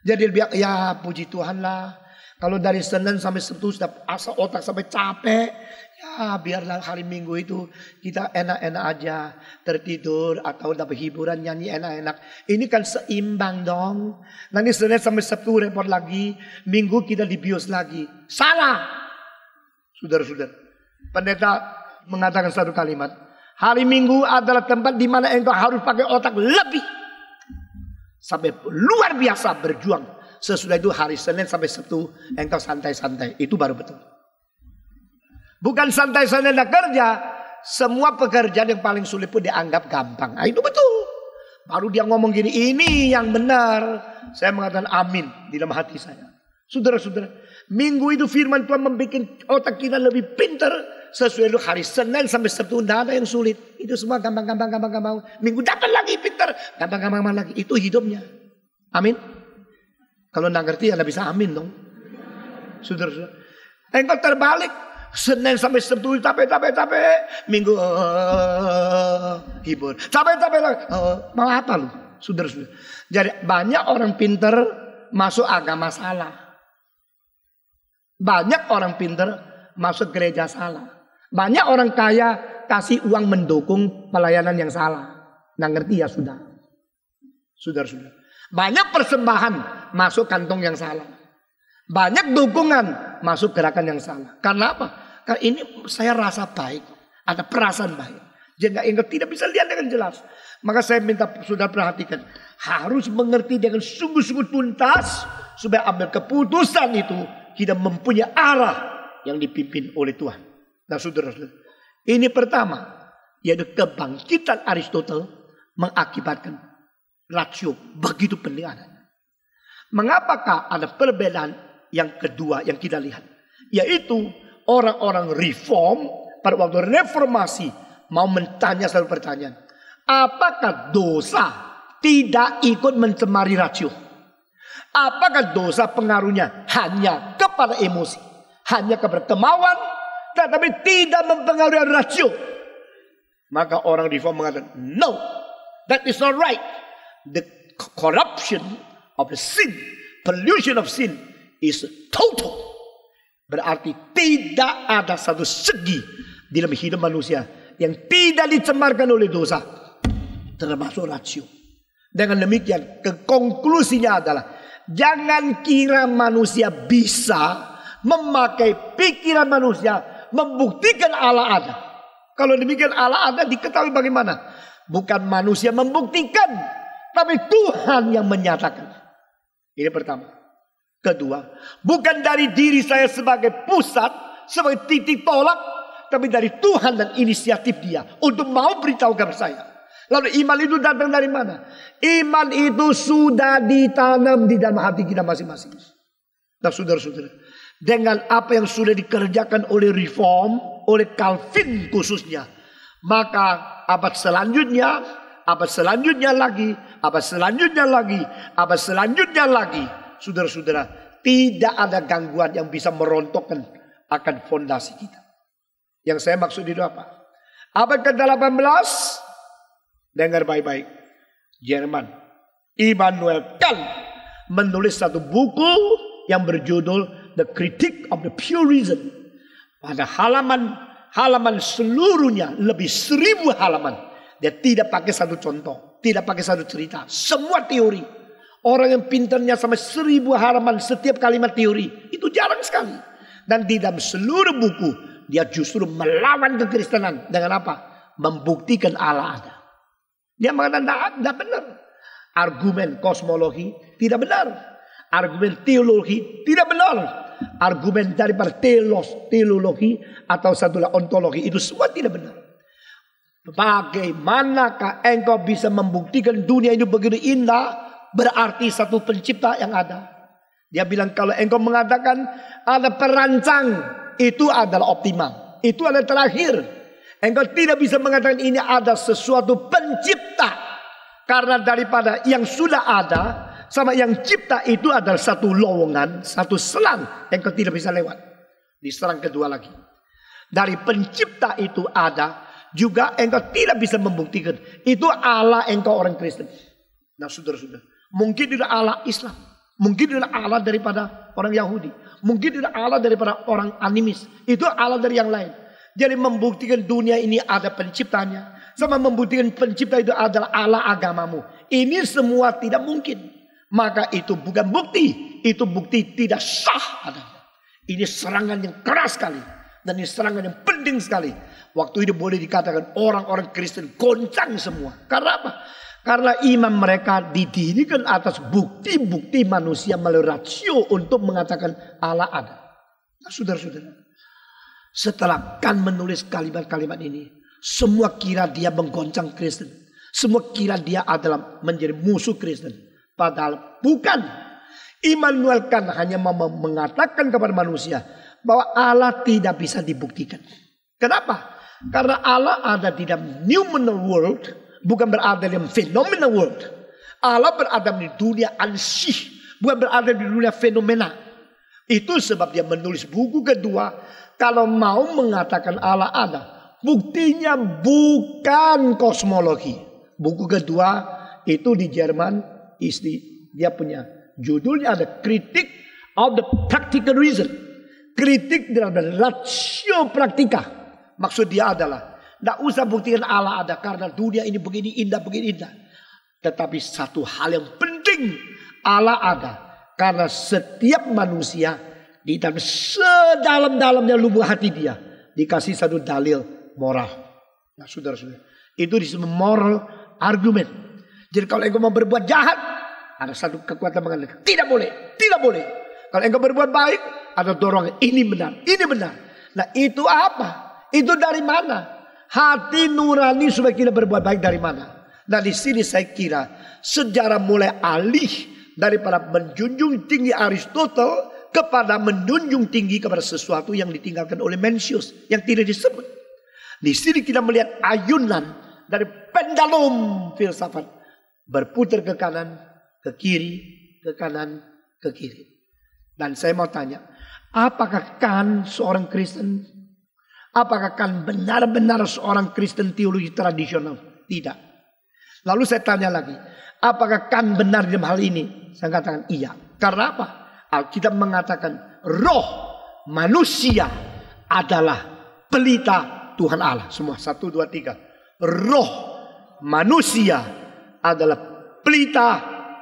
Jadi biar ya puji Tuhan lah. Kalau dari Senin sampai Sabtu sudah asa otak sampai capek, ya biarlah hari Minggu itu kita enak-enak aja tertidur atau dapat hiburan nyanyi enak-enak. Ini kan seimbang dong. Nanti Senin sampai Sabtu repot lagi, Minggu kita dibius lagi. Salah. Saudara-saudara, pendeta mengatakan satu kalimat, hari Minggu adalah tempat di mana engkau harus pakai otak lebih Sampai luar biasa berjuang. Sesudah itu hari Senin sampai Sabtu engkau santai-santai. Itu baru betul. Bukan santai-santai dan kerja. Semua pekerjaan yang paling sulit pun dianggap gampang. Nah, itu betul. Baru dia ngomong gini, ini yang benar. Saya mengatakan amin di dalam hati saya. Saudara-saudara, minggu itu firman Tuhan membuat otak kita lebih pintar. Sesuai itu hari Senin sampai Sabtu, tidak ada yang sulit. Itu semua gampang-gampang, gampang-gampang. Minggu dapat lagi pinter. Gampang-gampang lagi. Itu hidupnya. Amin. Kalau nggak ngerti ya nggak bisa amin dong. sudah sudah Engkau terbalik. Senin sampai Sabtu capek capek capek. Minggu uh, hibur. Capek capek lagi. Uh, eh, mau apa lu? sudah sudah Jadi banyak orang pinter masuk agama salah. Banyak orang pinter masuk gereja salah. Banyak orang kaya kasih uang mendukung pelayanan yang salah. Nggak ngerti ya sudah. Sudah-sudah. Banyak persembahan masuk kantong yang salah. Banyak dukungan masuk gerakan yang salah. Karena apa? Karena ini saya rasa baik. Ada perasaan baik. Jika ingat tidak bisa lihat dengan jelas. Maka saya minta sudah perhatikan. Harus mengerti dengan sungguh-sungguh tuntas. Supaya ambil keputusan itu. tidak mempunyai arah yang dipimpin oleh Tuhan. Nah saudara-saudara. Ini pertama, yaitu kebangkitan Aristoteles mengakibatkan rasio begitu penting adanya. Mengapakah ada perbedaan yang kedua yang kita lihat? Yaitu orang-orang reform pada waktu reformasi mau mentanya satu pertanyaan. Apakah dosa tidak ikut mencemari rasio? Apakah dosa pengaruhnya hanya kepada emosi? Hanya kepada kemauan tetapi tidak mempengaruhi rasio. Maka orang reform mengatakan, no, that is not right. The corruption of the sin, pollution of sin is total. Berarti tidak ada satu segi di dalam hidup manusia yang tidak dicemarkan oleh dosa. Termasuk rasio. Dengan demikian, kekonklusinya adalah jangan kira manusia bisa memakai pikiran manusia membuktikan Allah ada. Kalau demikian Allah ada diketahui bagaimana? Bukan manusia membuktikan, tapi Tuhan yang menyatakan. Ini pertama. Kedua, bukan dari diri saya sebagai pusat, sebagai titik tolak, tapi dari Tuhan dan inisiatif Dia untuk mau beritahu kepada saya. Lalu iman itu datang dari mana? Iman itu sudah ditanam di dalam hati kita masing-masing. Nah saudara-saudara dengan apa yang sudah dikerjakan oleh reform, oleh Calvin khususnya. Maka abad selanjutnya, abad selanjutnya lagi, abad selanjutnya lagi, abad selanjutnya lagi. Saudara-saudara, tidak ada gangguan yang bisa merontokkan akan fondasi kita. Yang saya maksud itu apa? Abad ke-18, dengar baik-baik. Jerman, Immanuel Kant menulis satu buku yang berjudul The Critique of the Pure Reason. Pada halaman halaman seluruhnya lebih seribu halaman. Dia tidak pakai satu contoh, tidak pakai satu cerita, semua teori. Orang yang pinternya sama seribu halaman setiap kalimat teori itu jarang sekali. Dan di dalam seluruh buku dia justru melawan kekristenan dengan apa? Membuktikan Allah ada. Dia mengatakan tidak benar. Argumen kosmologi tidak benar. Argumen teologi tidak benar. Argumen daripada telos, teologi atau satulah ontologi itu semua tidak benar. Bagaimanakah engkau bisa membuktikan dunia ini begitu indah berarti satu pencipta yang ada? Dia bilang kalau engkau mengatakan ada perancang itu adalah optimal. Itu adalah terakhir. Engkau tidak bisa mengatakan ini ada sesuatu pencipta. Karena daripada yang sudah ada sama yang cipta itu adalah satu lowongan, satu selang yang tidak bisa lewat. Di selang kedua lagi. Dari pencipta itu ada juga engkau tidak bisa membuktikan. Itu Allah engkau orang Kristen. Nah saudara-saudara. Mungkin itu Allah Islam. Mungkin itu Allah daripada orang Yahudi. Mungkin itu Allah daripada orang animis. Itu Allah dari yang lain. Jadi membuktikan dunia ini ada penciptanya. Sama membuktikan pencipta itu adalah Allah agamamu. Ini semua tidak mungkin maka itu bukan bukti, itu bukti tidak sah adanya. Ini serangan yang keras sekali dan ini serangan yang penting sekali. Waktu itu boleh dikatakan orang-orang Kristen goncang semua. Karena apa? Karena iman mereka didirikan atas bukti-bukti manusia melalui rasio untuk mengatakan Allah ada. Nah, saudara-saudara, setelah Kan menulis kalimat-kalimat ini, semua kira dia menggoncang Kristen. Semua kira dia adalah menjadi musuh Kristen. Padahal bukan. Immanuel Kant hanya mengatakan kepada manusia bahwa Allah tidak bisa dibuktikan. Kenapa? Karena Allah ada di dalam numinal world, bukan berada di dalam phenomenal world. Allah berada di dunia ansih, bukan berada di dunia fenomena. Itu sebab dia menulis buku kedua. Kalau mau mengatakan Allah ada, buktinya bukan kosmologi. Buku kedua itu di Jerman istri dia punya judulnya ada kritik of the practical reason. Kritik terhadap ratio praktika. Maksud dia adalah tidak usah buktikan Allah ada karena dunia ini begini indah begini indah. Tetapi satu hal yang penting Allah ada karena setiap manusia di dalam sedalam-dalamnya lubuk hati dia dikasih satu dalil moral. Nah, saudara-saudara, itu disebut moral argument. Jadi kalau engkau mau berbuat jahat, ada satu kekuatan mengatakan tidak boleh, tidak boleh. Kalau engkau berbuat baik, ada dorongan ini benar, ini benar. Nah itu apa? Itu dari mana? Hati nurani supaya kita berbuat baik dari mana? Nah di sini saya kira sejarah mulai alih daripada menjunjung tinggi Aristoteles kepada menjunjung tinggi kepada sesuatu yang ditinggalkan oleh Mencius yang tidak disebut. Di sini kita melihat ayunan dari pendalum filsafat berputar ke kanan, ke kiri, ke kanan, ke kiri. Dan saya mau tanya, apakah kan seorang Kristen? Apakah kan benar-benar seorang Kristen teologi tradisional? Tidak. Lalu saya tanya lagi, apakah kan benar dalam hal ini? Saya katakan iya. Karena apa? Alkitab mengatakan roh manusia adalah pelita Tuhan Allah. Semua satu, dua, tiga. Roh manusia adalah pelita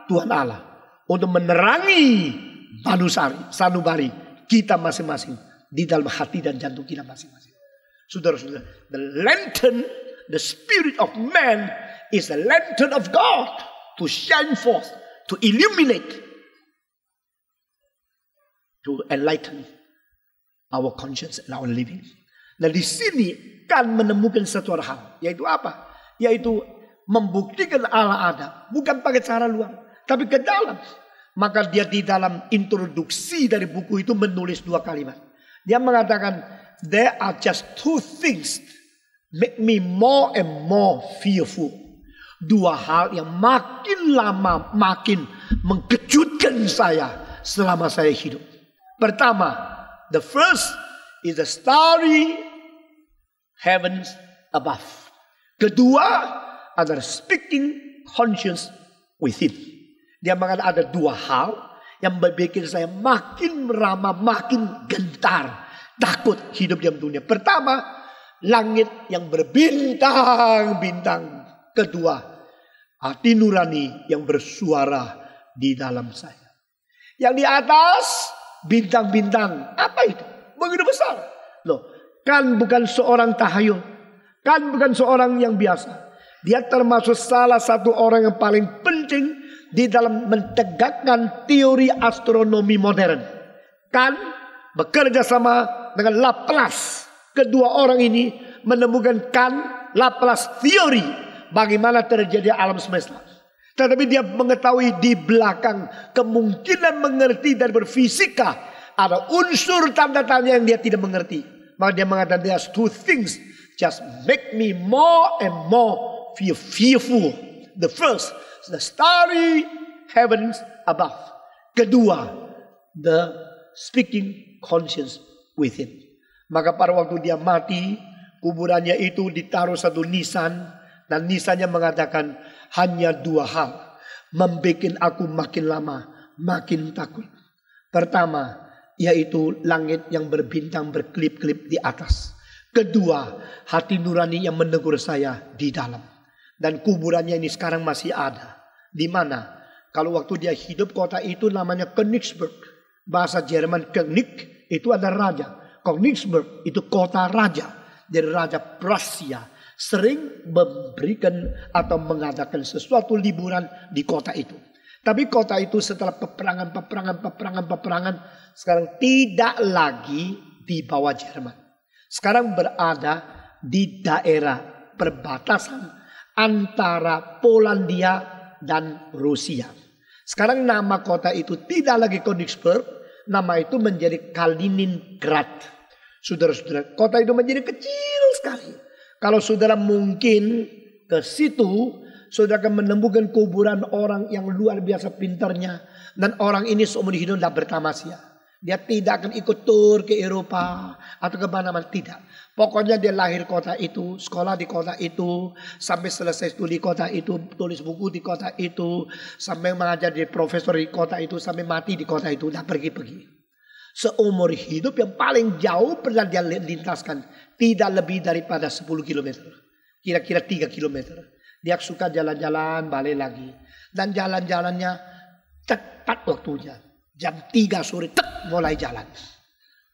Tuhan Allah untuk menerangi manusari, sanubari kita masing-masing di dalam hati dan jantung kita masing-masing. Saudara-saudara, the lantern, the spirit of man is the lantern of God to shine forth, to illuminate, to enlighten our conscience and our living. Nah di sini kan menemukan satu hal, yaitu apa? Yaitu membuktikan Allah ada, bukan pakai cara luar, tapi ke dalam. Maka dia di dalam introduksi dari buku itu menulis dua kalimat. Dia mengatakan, there are just two things make me more and more fearful. Dua hal yang makin lama makin mengejutkan saya selama saya hidup. Pertama, the first is the starry heavens above. Kedua, ada speaking conscience within. Dia mengatakan ada dua hal yang membuat saya makin merama, makin gentar. Takut hidup di dunia. Pertama, langit yang berbintang-bintang. Kedua, hati nurani yang bersuara di dalam saya. Yang di atas, bintang-bintang. Apa itu? Begitu besar. Loh, kan bukan seorang tahayul. Kan bukan seorang yang biasa. Dia termasuk salah satu orang yang paling penting di dalam mentegakkan teori astronomi modern. Kan bekerja sama dengan Laplace. Kedua orang ini menemukan kan Laplace teori bagaimana terjadi alam semesta. Tetapi dia mengetahui di belakang kemungkinan mengerti dan berfisika ada unsur tanda tanya yang dia tidak mengerti. Maka dia mengatakan there's two things just make me more and more feel fearful. The first, the starry heavens above. Kedua, the speaking conscience within. Maka pada waktu dia mati, kuburannya itu ditaruh satu nisan. Dan nisannya mengatakan hanya dua hal. Membikin aku makin lama, makin takut. Pertama, yaitu langit yang berbintang berkelip-kelip di atas. Kedua, hati nurani yang menegur saya di dalam. Dan kuburannya ini sekarang masih ada. Di mana? Kalau waktu dia hidup kota itu namanya Königsberg. Bahasa Jerman König itu ada raja. Königsberg itu kota raja. Dari raja Prusia sering memberikan atau mengadakan sesuatu liburan di kota itu. Tapi kota itu setelah peperangan, peperangan, peperangan, peperangan sekarang tidak lagi di bawah Jerman. Sekarang berada di daerah perbatasan antara Polandia dan Rusia. Sekarang nama kota itu tidak lagi Königsberg, nama itu menjadi Kaliningrad. Saudara-saudara, kota itu menjadi kecil sekali. Kalau saudara mungkin ke situ, saudara akan menemukan kuburan orang yang luar biasa pintarnya. Dan orang ini seumur hidup tidak bertamasya. Dia tidak akan ikut tur ke Eropa atau ke mana-mana tidak. Pokoknya dia lahir kota itu, sekolah di kota itu, sampai selesai studi kota itu, tulis buku di kota itu, sampai mengajar di profesor di kota itu, sampai mati di kota itu, udah pergi-pergi. Seumur hidup yang paling jauh pernah dia lintaskan. Tidak lebih daripada 10 km. Kira-kira 3 km. Dia suka jalan-jalan balik lagi. Dan jalan-jalannya tepat waktunya Jam 3 sore tek mulai jalan.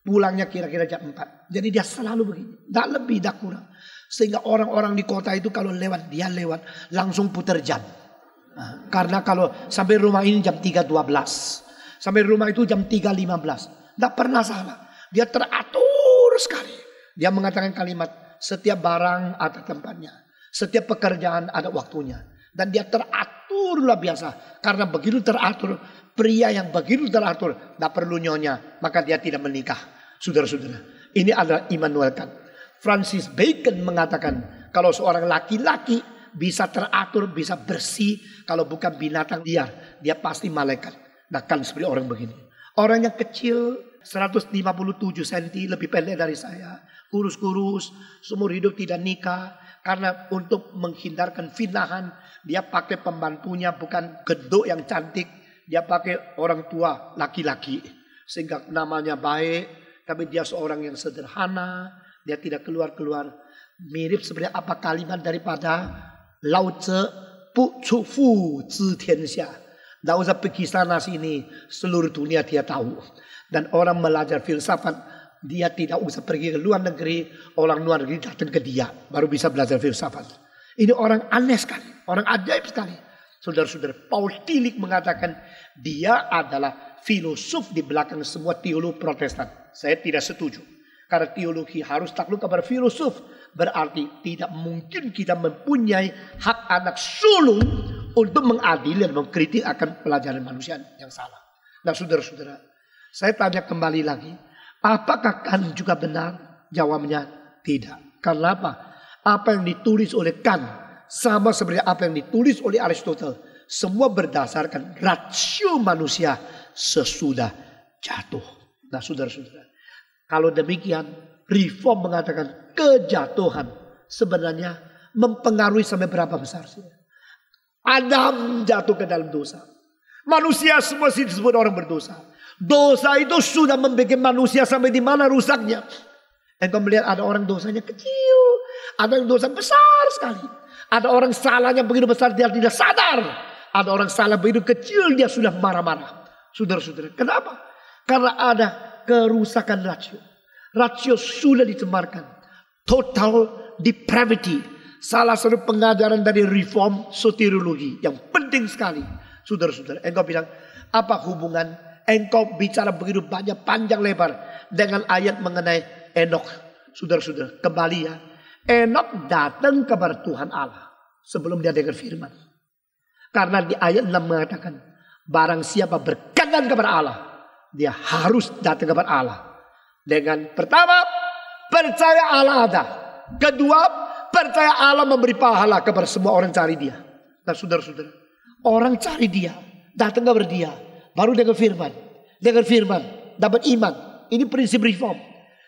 Pulangnya kira-kira jam 4. Jadi dia selalu begini. Tidak lebih, tidak kurang. Sehingga orang-orang di kota itu kalau lewat, dia lewat. Langsung putar jam. Nah, karena kalau sampai rumah ini jam 3.12. Sampai rumah itu jam 3.15. Tidak pernah salah. Dia teratur sekali. Dia mengatakan kalimat, setiap barang ada tempatnya. Setiap pekerjaan ada waktunya. Dan dia teratur luar biasa. Karena begitu teratur, Pria yang begitu teratur, tidak perlu nyonya, maka dia tidak menikah. Saudara-saudara, ini adalah Immanuel Kant. Francis Bacon mengatakan, kalau seorang laki-laki bisa teratur, bisa bersih, kalau bukan binatang liar, dia pasti malaikat. Nah kan seperti orang begini. Orang yang kecil, 157 cm lebih pendek dari saya. Kurus-kurus, seumur hidup tidak nikah. Karena untuk menghindarkan fitnahan, dia pakai pembantunya bukan gedok yang cantik, dia pakai orang tua laki-laki. Sehingga namanya baik, tapi dia seorang yang sederhana, dia tidak keluar-keluar. Mirip sebenarnya apa kalimat daripada Lao Tse Pu Chu Fu Zi xia Tidak usah pergi sana sini, seluruh dunia dia tahu. Dan orang belajar filsafat, dia tidak usah pergi ke luar negeri, orang luar negeri datang ke dia, baru bisa belajar filsafat. Ini orang aneh sekali, orang ajaib sekali. Saudara-saudara, Paul Tillich mengatakan dia adalah filosof di belakang semua teologi protestan. Saya tidak setuju. Karena teologi harus takluk kepada filosof. Berarti tidak mungkin kita mempunyai hak anak sulung untuk mengadili dan mengkritik akan pelajaran manusia yang salah. Nah saudara-saudara, saya tanya kembali lagi. Apakah kan juga benar? Jawabnya tidak. Karena apa? Apa yang ditulis oleh Kant sama seperti apa yang ditulis oleh Aristoteles. Semua berdasarkan rasio manusia sesudah jatuh. Nah saudara-saudara, kalau demikian reform mengatakan kejatuhan sebenarnya mempengaruhi sampai berapa besar sih? Adam jatuh ke dalam dosa. Manusia semua sih disebut orang berdosa. Dosa itu sudah membuat manusia sampai di mana rusaknya. Engkau melihat ada orang dosanya kecil, ada yang dosa besar sekali. Ada orang salahnya begitu besar dia tidak sadar. Ada orang salah begitu kecil dia sudah marah-marah. Saudara-saudara, kenapa? Karena ada kerusakan rasio. Rasio sudah dicemarkan. Total depravity. Salah satu pengajaran dari reform soteriologi yang penting sekali. Saudara-saudara, engkau bilang apa hubungan engkau bicara begitu banyak panjang lebar dengan ayat mengenai Enoch, Saudara-saudara, kembali ya. Enoch datang kepada Tuhan Allah sebelum dia dengar firman. Karena di ayat 6 mengatakan, barang siapa berkenan kepada Allah, dia harus datang kepada Allah. Dengan pertama, percaya Allah ada. Kedua, percaya Allah memberi pahala kepada semua orang cari dia. Nah saudara-saudara, orang cari dia, datang kepada dia. Baru dengar firman, dengar firman, dapat iman. Ini prinsip reform.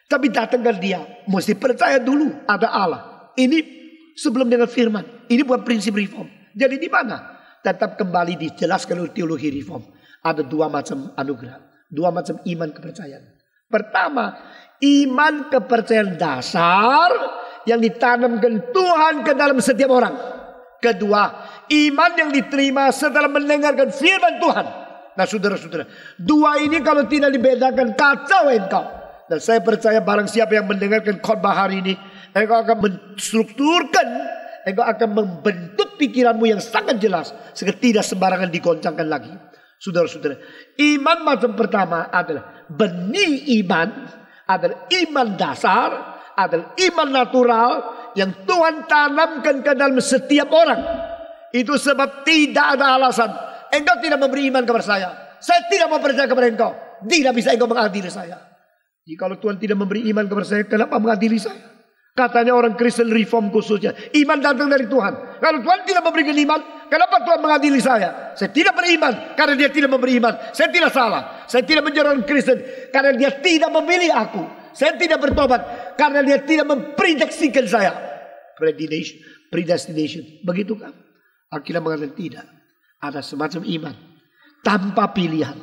Tapi datang ke dia, mesti percaya dulu ada Allah. Ini sebelum dengar firman. Ini bukan prinsip reform. Jadi di mana? Tetap kembali dijelaskan oleh teologi reform. Ada dua macam anugerah. Dua macam iman kepercayaan. Pertama, iman kepercayaan dasar yang ditanamkan Tuhan ke dalam setiap orang. Kedua, iman yang diterima setelah mendengarkan firman Tuhan. Nah saudara-saudara, dua ini kalau tidak dibedakan kacau engkau. Dan saya percaya barang siapa yang mendengarkan khotbah hari ini, engkau akan menstrukturkan engkau akan membentuk pikiranmu yang sangat jelas sehingga tidak sembarangan dikoncangkan lagi. Saudara-saudara, iman macam pertama adalah benih iman, adalah iman dasar, adalah iman natural yang Tuhan tanamkan ke dalam setiap orang. Itu sebab tidak ada alasan. Engkau tidak memberi iman kepada saya. Saya tidak mau percaya kepada engkau. Tidak bisa engkau mengadili saya. Jadi kalau Tuhan tidak memberi iman kepada saya, kenapa mengadili saya? Katanya orang Kristen reform khususnya. Iman datang dari Tuhan. Kalau Tuhan tidak memberikan iman, kenapa Tuhan mengadili saya? Saya tidak beriman karena dia tidak memberi iman. Saya tidak salah. Saya tidak menjadi orang Kristen karena dia tidak memilih aku. Saya tidak bertobat karena dia tidak memprediksikan saya. Predestination. Begitu kan? Akhirnya mengatakan tidak. Ada semacam iman. Tanpa pilihan.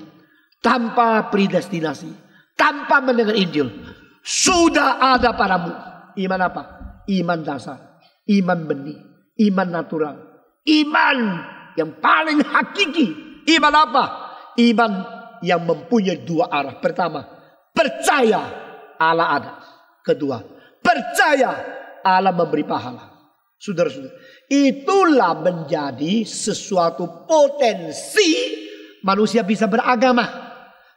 Tanpa predestinasi. Tanpa mendengar Injil. Sudah ada padamu Iman apa? Iman dasar, iman benih, iman natural, iman yang paling hakiki. Iman apa? Iman yang mempunyai dua arah. Pertama, percaya Allah ada. Kedua, percaya Allah memberi pahala. Saudara-saudara, itulah menjadi sesuatu potensi manusia bisa beragama.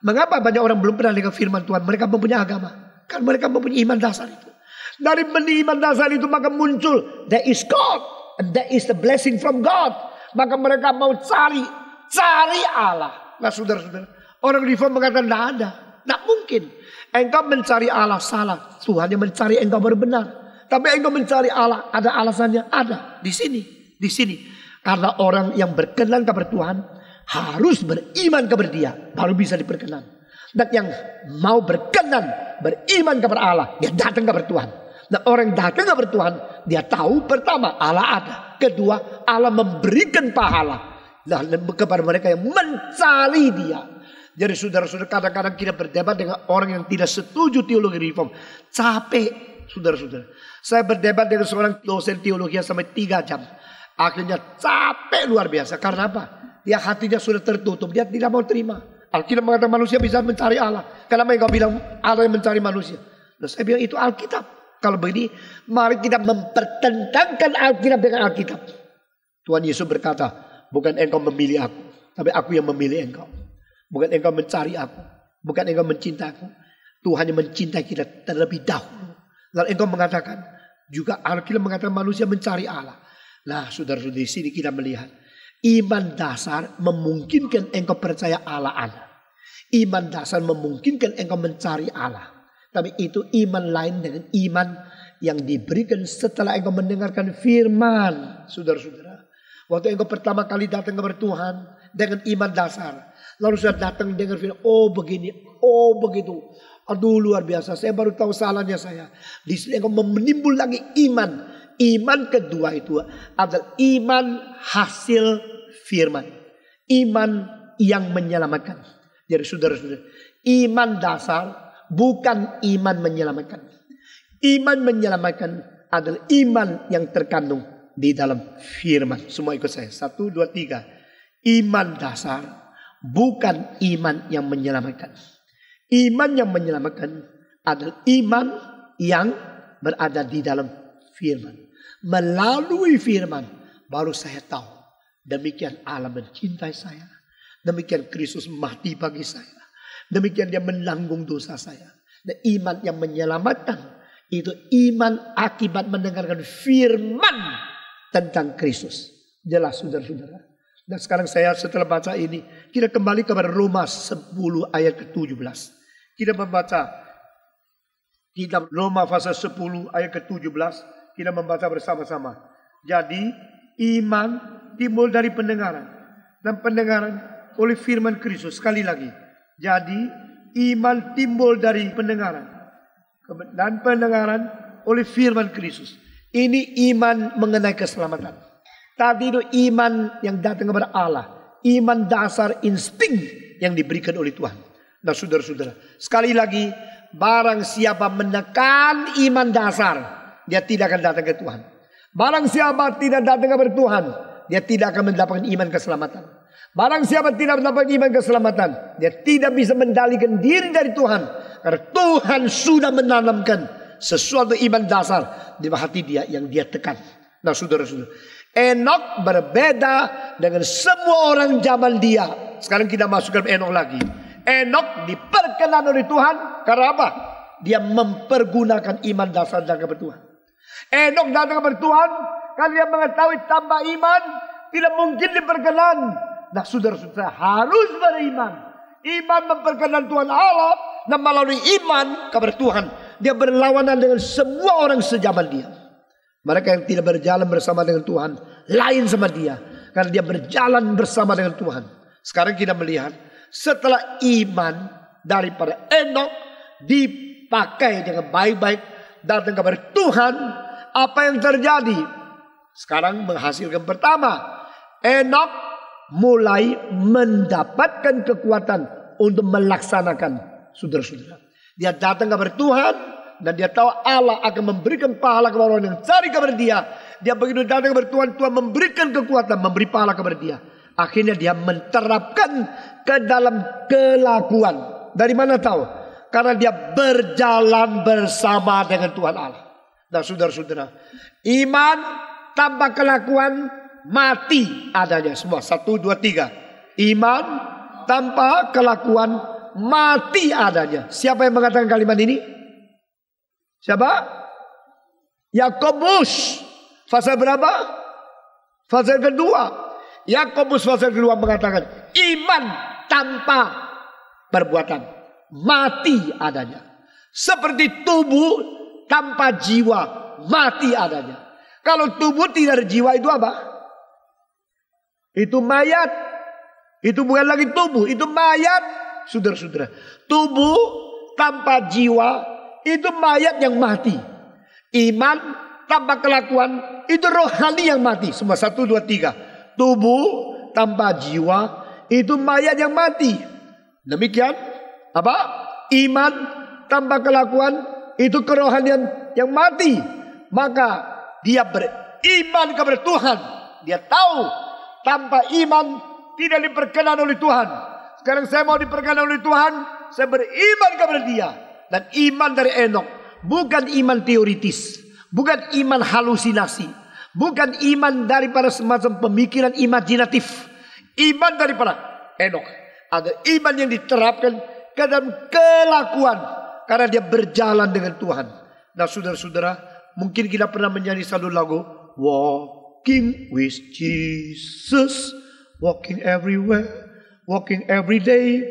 Mengapa banyak orang belum pernah dengan firman Tuhan? Mereka mempunyai agama. Kan mereka mempunyai iman dasar itu. Dari benih iman dasar itu maka muncul. There is God. And there is the blessing from God. Maka mereka mau cari. Cari Allah. Nah saudara-saudara. Orang reform mengatakan tidak ada. Tidak mungkin. Engkau mencari Allah salah. Tuhan yang mencari engkau berbenar. Tapi engkau mencari Allah. Ada alasannya? Ada. Di sini. Di sini. Karena orang yang berkenan kepada Tuhan harus beriman kepada dia. Baru bisa diperkenan. Dan yang mau berkenan beriman kepada Allah. Dia datang kepada Tuhan. Nah, orang datang kepada Tuhan dia tahu pertama Allah ada, kedua Allah memberikan pahala. Nah, kepada mereka yang mencari dia. Jadi saudara-saudara kadang-kadang kita berdebat dengan orang yang tidak setuju teologi reform. Capek saudara-saudara. Saya berdebat dengan seorang dosen teologi yang sampai tiga jam. Akhirnya capek luar biasa. Karena apa? Dia hatinya sudah tertutup. Dia tidak mau terima. Alkitab mengatakan manusia bisa mencari Allah. Kenapa engkau bilang Allah yang mencari manusia? Nah, saya bilang itu Alkitab. Kalau begini, mari kita mempertentangkan Alkitab dengan Alkitab. Tuhan Yesus berkata, bukan engkau memilih aku, tapi aku yang memilih engkau. Bukan engkau mencari aku, bukan engkau mencintai aku. Tuhan yang mencintai kita terlebih dahulu. Lalu engkau mengatakan, juga Alkitab mengatakan manusia mencari Allah. Nah saudara di sini kita melihat. Iman dasar memungkinkan engkau percaya Allah Allah. Iman dasar memungkinkan engkau mencari Allah. Tapi itu iman lain dengan iman yang diberikan setelah engkau mendengarkan firman. Saudara-saudara. Waktu engkau pertama kali datang kepada Tuhan dengan iman dasar. Lalu sudah datang dengan firman. Oh begini, oh begitu. Aduh luar biasa. Saya baru tahu salahnya saya. Di sini engkau menimbul lagi iman. Iman kedua itu adalah iman hasil firman. Iman yang menyelamatkan. Jadi saudara-saudara. Iman dasar bukan iman menyelamatkan. Iman menyelamatkan adalah iman yang terkandung di dalam firman. Semua ikut saya. Satu, dua, tiga. Iman dasar bukan iman yang menyelamatkan. Iman yang menyelamatkan adalah iman yang berada di dalam firman. Melalui firman baru saya tahu. Demikian Allah mencintai saya. Demikian Kristus mati bagi saya. Demikian dia menanggung dosa saya. Dan iman yang menyelamatkan itu iman akibat mendengarkan firman tentang Kristus. Jelas saudara-saudara. Dan sekarang saya setelah baca ini, kita kembali kepada Roma 10 ayat ke-17. Kita membaca kitab Roma pasal 10 ayat ke-17, kita membaca bersama-sama. Jadi iman timbul dari pendengaran dan pendengaran oleh firman Kristus. Sekali lagi, jadi iman timbul dari pendengaran. Dan pendengaran oleh firman Kristus. Ini iman mengenai keselamatan. Tadi itu iman yang datang kepada Allah. Iman dasar insting yang diberikan oleh Tuhan. Nah saudara-saudara. Sekali lagi. Barang siapa menekan iman dasar. Dia tidak akan datang ke Tuhan. Barang siapa tidak datang kepada Tuhan. Dia tidak akan mendapatkan iman keselamatan. Barang siapa tidak mendapat iman keselamatan, dia tidak bisa mendalikan diri dari Tuhan. Karena Tuhan sudah menanamkan sesuatu iman dasar di hati dia yang dia tekan. Nah saudara-saudara, Enok berbeda dengan semua orang zaman dia. Sekarang kita masukkan Enok lagi. Enok diperkenan oleh Tuhan karena apa? Dia mempergunakan iman dasar dan kepada Tuhan. Enok datang kepada Tuhan karena dia mengetahui tambah iman tidak mungkin diperkenan Nah saudara-saudara harus beriman. Iman memperkenan Tuhan Allah. Dan nah, melalui iman kepada Tuhan. Dia berlawanan dengan semua orang sejaman dia. Mereka yang tidak berjalan bersama dengan Tuhan. Lain sama dia. Karena dia berjalan bersama dengan Tuhan. Sekarang kita melihat. Setelah iman daripada Enoch. Dipakai dengan baik-baik. Datang kepada Tuhan. Apa yang terjadi? Sekarang menghasilkan pertama. Enoch mulai mendapatkan kekuatan untuk melaksanakan saudara-saudara. Dia datang kepada Tuhan dan dia tahu Allah akan memberikan pahala kepada orang yang cari kepada dia. Dia begitu datang kepada Tuhan, Tuhan memberikan kekuatan, memberi pahala kepada dia. Akhirnya dia menerapkan ke dalam kelakuan. Dari mana tahu? Karena dia berjalan bersama dengan Tuhan Allah. Nah saudara-saudara, iman tanpa kelakuan mati adanya semua. Satu, dua, tiga. Iman tanpa kelakuan mati adanya. Siapa yang mengatakan kalimat ini? Siapa? Yakobus. Fase berapa? Fase kedua. Yakobus fase kedua mengatakan iman tanpa perbuatan mati adanya. Seperti tubuh tanpa jiwa mati adanya. Kalau tubuh tidak ada jiwa itu apa? Itu mayat. Itu bukan lagi tubuh, itu mayat. Saudara-saudara, tubuh tanpa jiwa itu mayat yang mati. Iman tanpa kelakuan itu rohani yang mati. Semua satu, dua, tiga. Tubuh tanpa jiwa itu mayat yang mati. Demikian apa? Iman tanpa kelakuan itu kerohanian yang mati. Maka dia beriman kepada Tuhan. Dia tahu tanpa iman tidak diperkenan oleh Tuhan. Sekarang saya mau diperkenan oleh Tuhan, saya beriman kepada Dia dan iman dari Enok, bukan iman teoritis, bukan iman halusinasi, bukan iman daripada semacam pemikiran imajinatif, iman daripada Enok. Ada iman yang diterapkan ke dalam kelakuan karena dia berjalan dengan Tuhan. Nah, saudara-saudara, mungkin kita pernah menyanyi satu lagu, wow, walking with Jesus, walking everywhere, walking every day,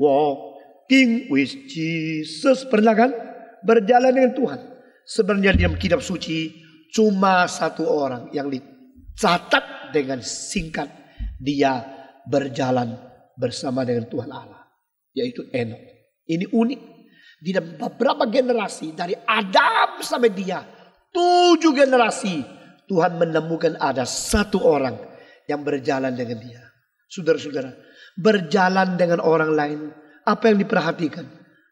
walking with Jesus. Pernah kan? Berjalan dengan Tuhan. Sebenarnya di dalam kitab suci cuma satu orang yang dicatat dengan singkat dia berjalan bersama dengan Tuhan Allah, yaitu Enoch. Ini unik. Di dalam beberapa generasi dari Adam sampai dia, tujuh generasi Tuhan menemukan ada satu orang yang berjalan dengan dia. Saudara-saudara, berjalan dengan orang lain, apa yang diperhatikan?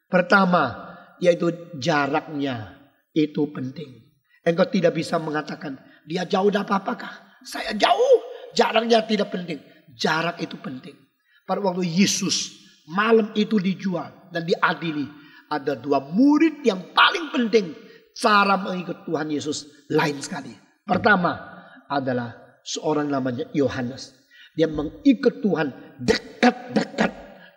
Pertama, yaitu jaraknya itu penting. Engkau tidak bisa mengatakan, dia jauh dan apa-apakah? Saya jauh, jaraknya tidak penting. Jarak itu penting. Pada waktu Yesus malam itu dijual dan diadili. Ada dua murid yang paling penting cara mengikut Tuhan Yesus lain sekali. Pertama adalah seorang namanya Yohanes. Dia mengikat Tuhan dekat-dekat.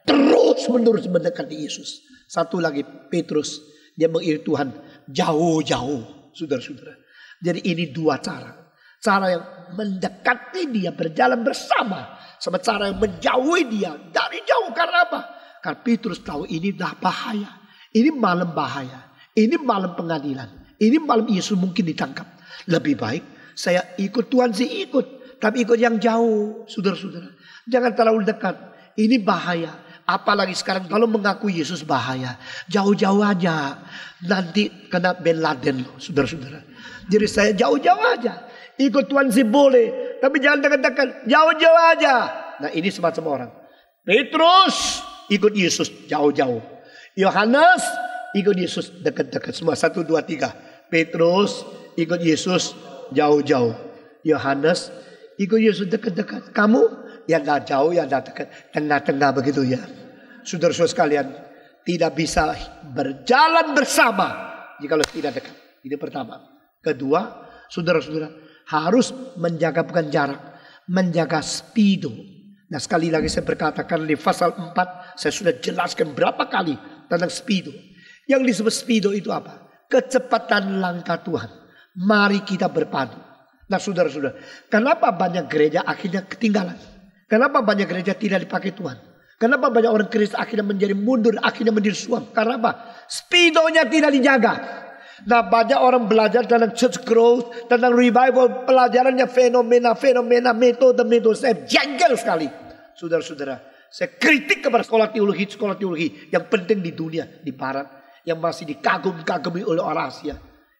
Terus menerus mendekati Yesus. Satu lagi Petrus. Dia mengikat Tuhan jauh-jauh. Saudara-saudara. Jadi ini dua cara. Cara yang mendekati dia berjalan bersama. Sama cara yang menjauhi dia dari jauh. Karena apa? Karena Petrus tahu ini dah bahaya. Ini malam bahaya. Ini malam pengadilan. Ini malam Yesus mungkin ditangkap. Lebih baik saya ikut Tuhan sih ikut. Tapi ikut yang jauh, saudara-saudara. Jangan terlalu dekat. Ini bahaya. Apalagi sekarang kalau mengaku Yesus bahaya. Jauh-jauh aja. Nanti kena Ben Laden saudara-saudara. Jadi saya jauh-jauh aja. Ikut Tuhan sih boleh. Tapi jangan dekat-dekat. Jauh-jauh aja. Nah ini semacam orang. Petrus ikut Yesus jauh-jauh. Yohanes ikut Yesus dekat-dekat semua. Satu, dua, tiga. Petrus ikut Yesus jauh-jauh. Yohanes ikut Yesus dekat-dekat. Kamu yang gak jauh, yang gak dekat. Tengah-tengah begitu ya. Saudara-saudara sekalian. Tidak bisa berjalan bersama. Jika tidak dekat. Ini pertama. Kedua, saudara-saudara harus menjaga bukan jarak. Menjaga speedo. Nah sekali lagi saya berkatakan di pasal 4 saya sudah jelaskan berapa kali tentang speedo. Yang disebut speedo itu apa? Kecepatan langkah Tuhan. Mari kita berpadu. Nah saudara-saudara, kenapa banyak gereja akhirnya ketinggalan? Kenapa banyak gereja tidak dipakai Tuhan? Kenapa banyak orang Kristen akhirnya menjadi mundur, akhirnya menjadi suam? Karena apa? Speedonya tidak dijaga. Nah banyak orang belajar tentang church growth, tentang revival, pelajarannya fenomena-fenomena, metode-metode. Saya jengkel sekali. Saudara-saudara, saya kritik kepada sekolah teologi, sekolah teologi yang penting di dunia, di barat. Yang masih dikagum-kagumi oleh orang Asia.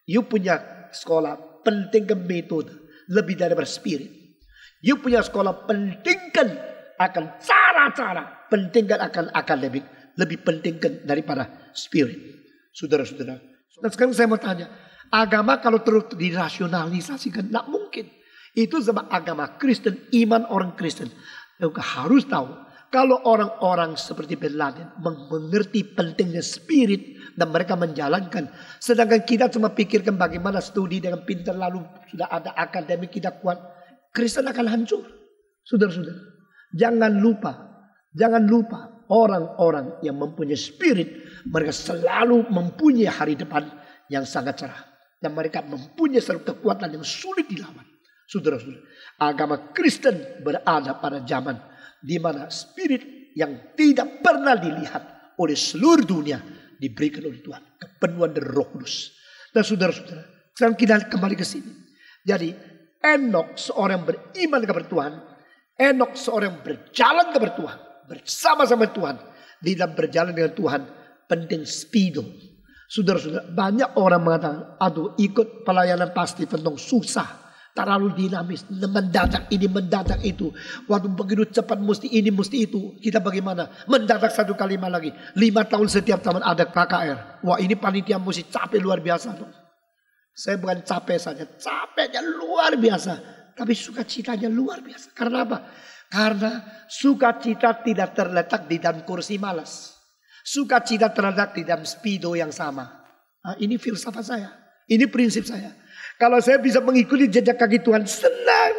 You punya sekolah, pentingkan metode lebih daripada spirit. You punya sekolah pentingkan akan cara-cara, pentingkan akan akademik, lebih pentingkan daripada spirit. Saudara-saudara. Dan sekarang saya mau tanya, agama kalau terus dirasionalisasikan, tidak mungkin. Itu sebab agama Kristen, iman orang Kristen. Harus tahu kalau orang-orang seperti Bin Laden mengerti pentingnya spirit dan mereka menjalankan. Sedangkan kita cuma pikirkan bagaimana studi dengan pintar lalu sudah ada akademik kita kuat. Kristen akan hancur. Saudara-saudara, jangan lupa. Jangan lupa orang-orang yang mempunyai spirit. Mereka selalu mempunyai hari depan yang sangat cerah. Dan mereka mempunyai seluruh kekuatan yang sulit dilawan. Saudara-saudara, agama Kristen berada pada zaman di mana spirit yang tidak pernah dilihat oleh seluruh dunia diberikan oleh Tuhan kepenuhan dari Roh Kudus. Dan saudara-saudara, sekarang kita kembali ke sini. Jadi Enok seorang beriman kepada Tuhan, Enok seorang berjalan kepada Tuhan, bersama-sama Tuhan, di dalam berjalan dengan Tuhan penting speedo. Saudara-saudara, banyak orang mengatakan, aduh ikut pelayanan pasti tentang susah terlalu dinamis, mendadak ini, mendadak itu. Waktu begitu cepat mesti ini, mesti itu. Kita bagaimana? Mendadak satu kalimat lagi. Lima tahun setiap tahun ada KKR. Wah ini panitia mesti capek luar biasa. Tuh. Saya bukan capek saja, capeknya luar biasa. Tapi sukacitanya luar biasa. Karena apa? Karena sukacita tidak terletak di dalam kursi malas. Sukacita terletak di dalam speedo yang sama. Nah, ini filsafat saya. Ini prinsip saya. Kalau saya bisa mengikuti jejak kaki Tuhan senang.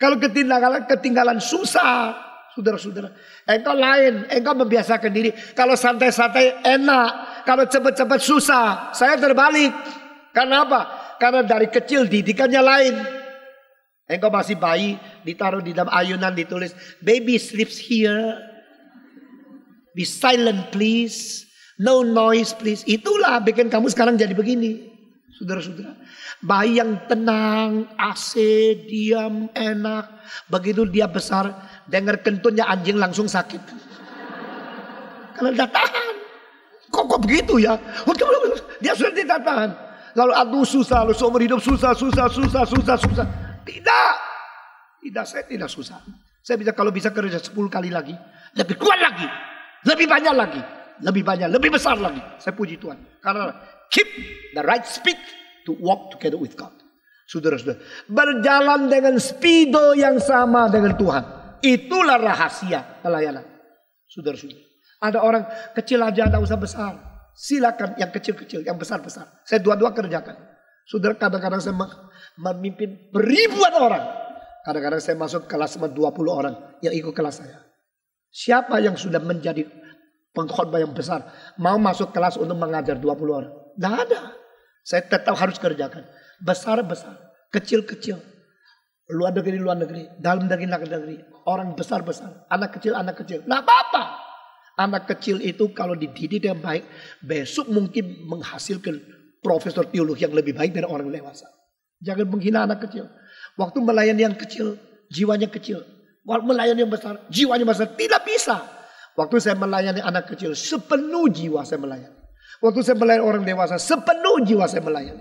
Kalau ketinggalan ketinggalan susah, saudara-saudara. Engkau lain, engkau membiasakan diri. Kalau santai-santai enak, kalau cepat-cepat susah. Saya terbalik. Karena apa? Karena dari kecil didikannya lain. Engkau masih bayi, ditaruh di dalam ayunan ditulis, baby sleeps here. Be silent please. No noise please. Itulah bikin kamu sekarang jadi begini. Saudara-saudara, bayi yang tenang, AC, diam, enak. Begitu dia besar, dengar kentutnya anjing langsung sakit. Karena tidak tahan. Kok, kok begitu ya? Dia sudah tidak tahan. Lalu aduh susah, lalu seumur hidup susah, susah, susah, susah, susah. Tidak. Tidak, saya tidak susah. Saya bisa kalau bisa kerja 10 kali lagi. Lebih kuat lagi. Lebih banyak lagi. Lebih banyak, lebih besar lagi. Saya puji Tuhan. Karena Keep the right speed to walk together with God. Saudara-saudara, berjalan dengan speedo yang sama dengan Tuhan. Itulah rahasia pelayanan. Saudara-saudara, ada orang kecil aja, ada usaha besar. Silakan yang kecil-kecil, yang besar-besar. Saya dua-dua kerjakan. Saudara, kadang-kadang saya memimpin ribuan orang. Kadang-kadang saya masuk kelas sama 20 orang yang ikut kelas saya. Siapa yang sudah menjadi pengkhotbah yang besar mau masuk kelas untuk mengajar 20 orang? Tidak ada. Saya tetap harus kerjakan. Besar-besar. Kecil-kecil. Luar negeri, luar negeri. Dalam negeri, luar negeri. Orang besar-besar. Anak kecil, anak kecil. Nah apa-apa. Anak kecil itu kalau dididik dengan baik. Besok mungkin menghasilkan profesor teologi yang lebih baik dari orang dewasa. Jangan menghina anak kecil. Waktu melayani yang kecil, jiwanya kecil. waktu Melayani yang besar, jiwanya besar. Tidak bisa. Waktu saya melayani anak kecil, sepenuh jiwa saya melayani. Waktu saya melayani orang dewasa, sepenuh jiwa saya melayani.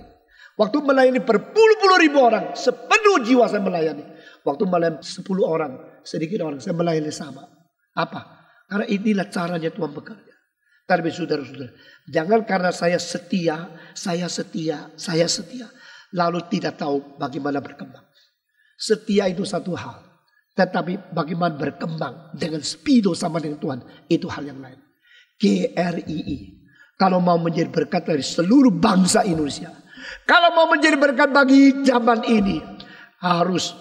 Waktu melayani berpuluh-puluh ribu orang, sepenuh jiwa saya melayani. Waktu melayani sepuluh orang, sedikit orang, saya melayani sama. Apa? Karena inilah caranya Tuhan bekerja. Tapi saudara-saudara, jangan karena saya setia, saya setia, saya setia. Lalu tidak tahu bagaimana berkembang. Setia itu satu hal. Tetapi bagaimana berkembang dengan speedo sama dengan Tuhan. Itu hal yang lain. R I I kalau mau menjadi berkat dari seluruh bangsa Indonesia. Kalau mau menjadi berkat bagi zaman ini. Harus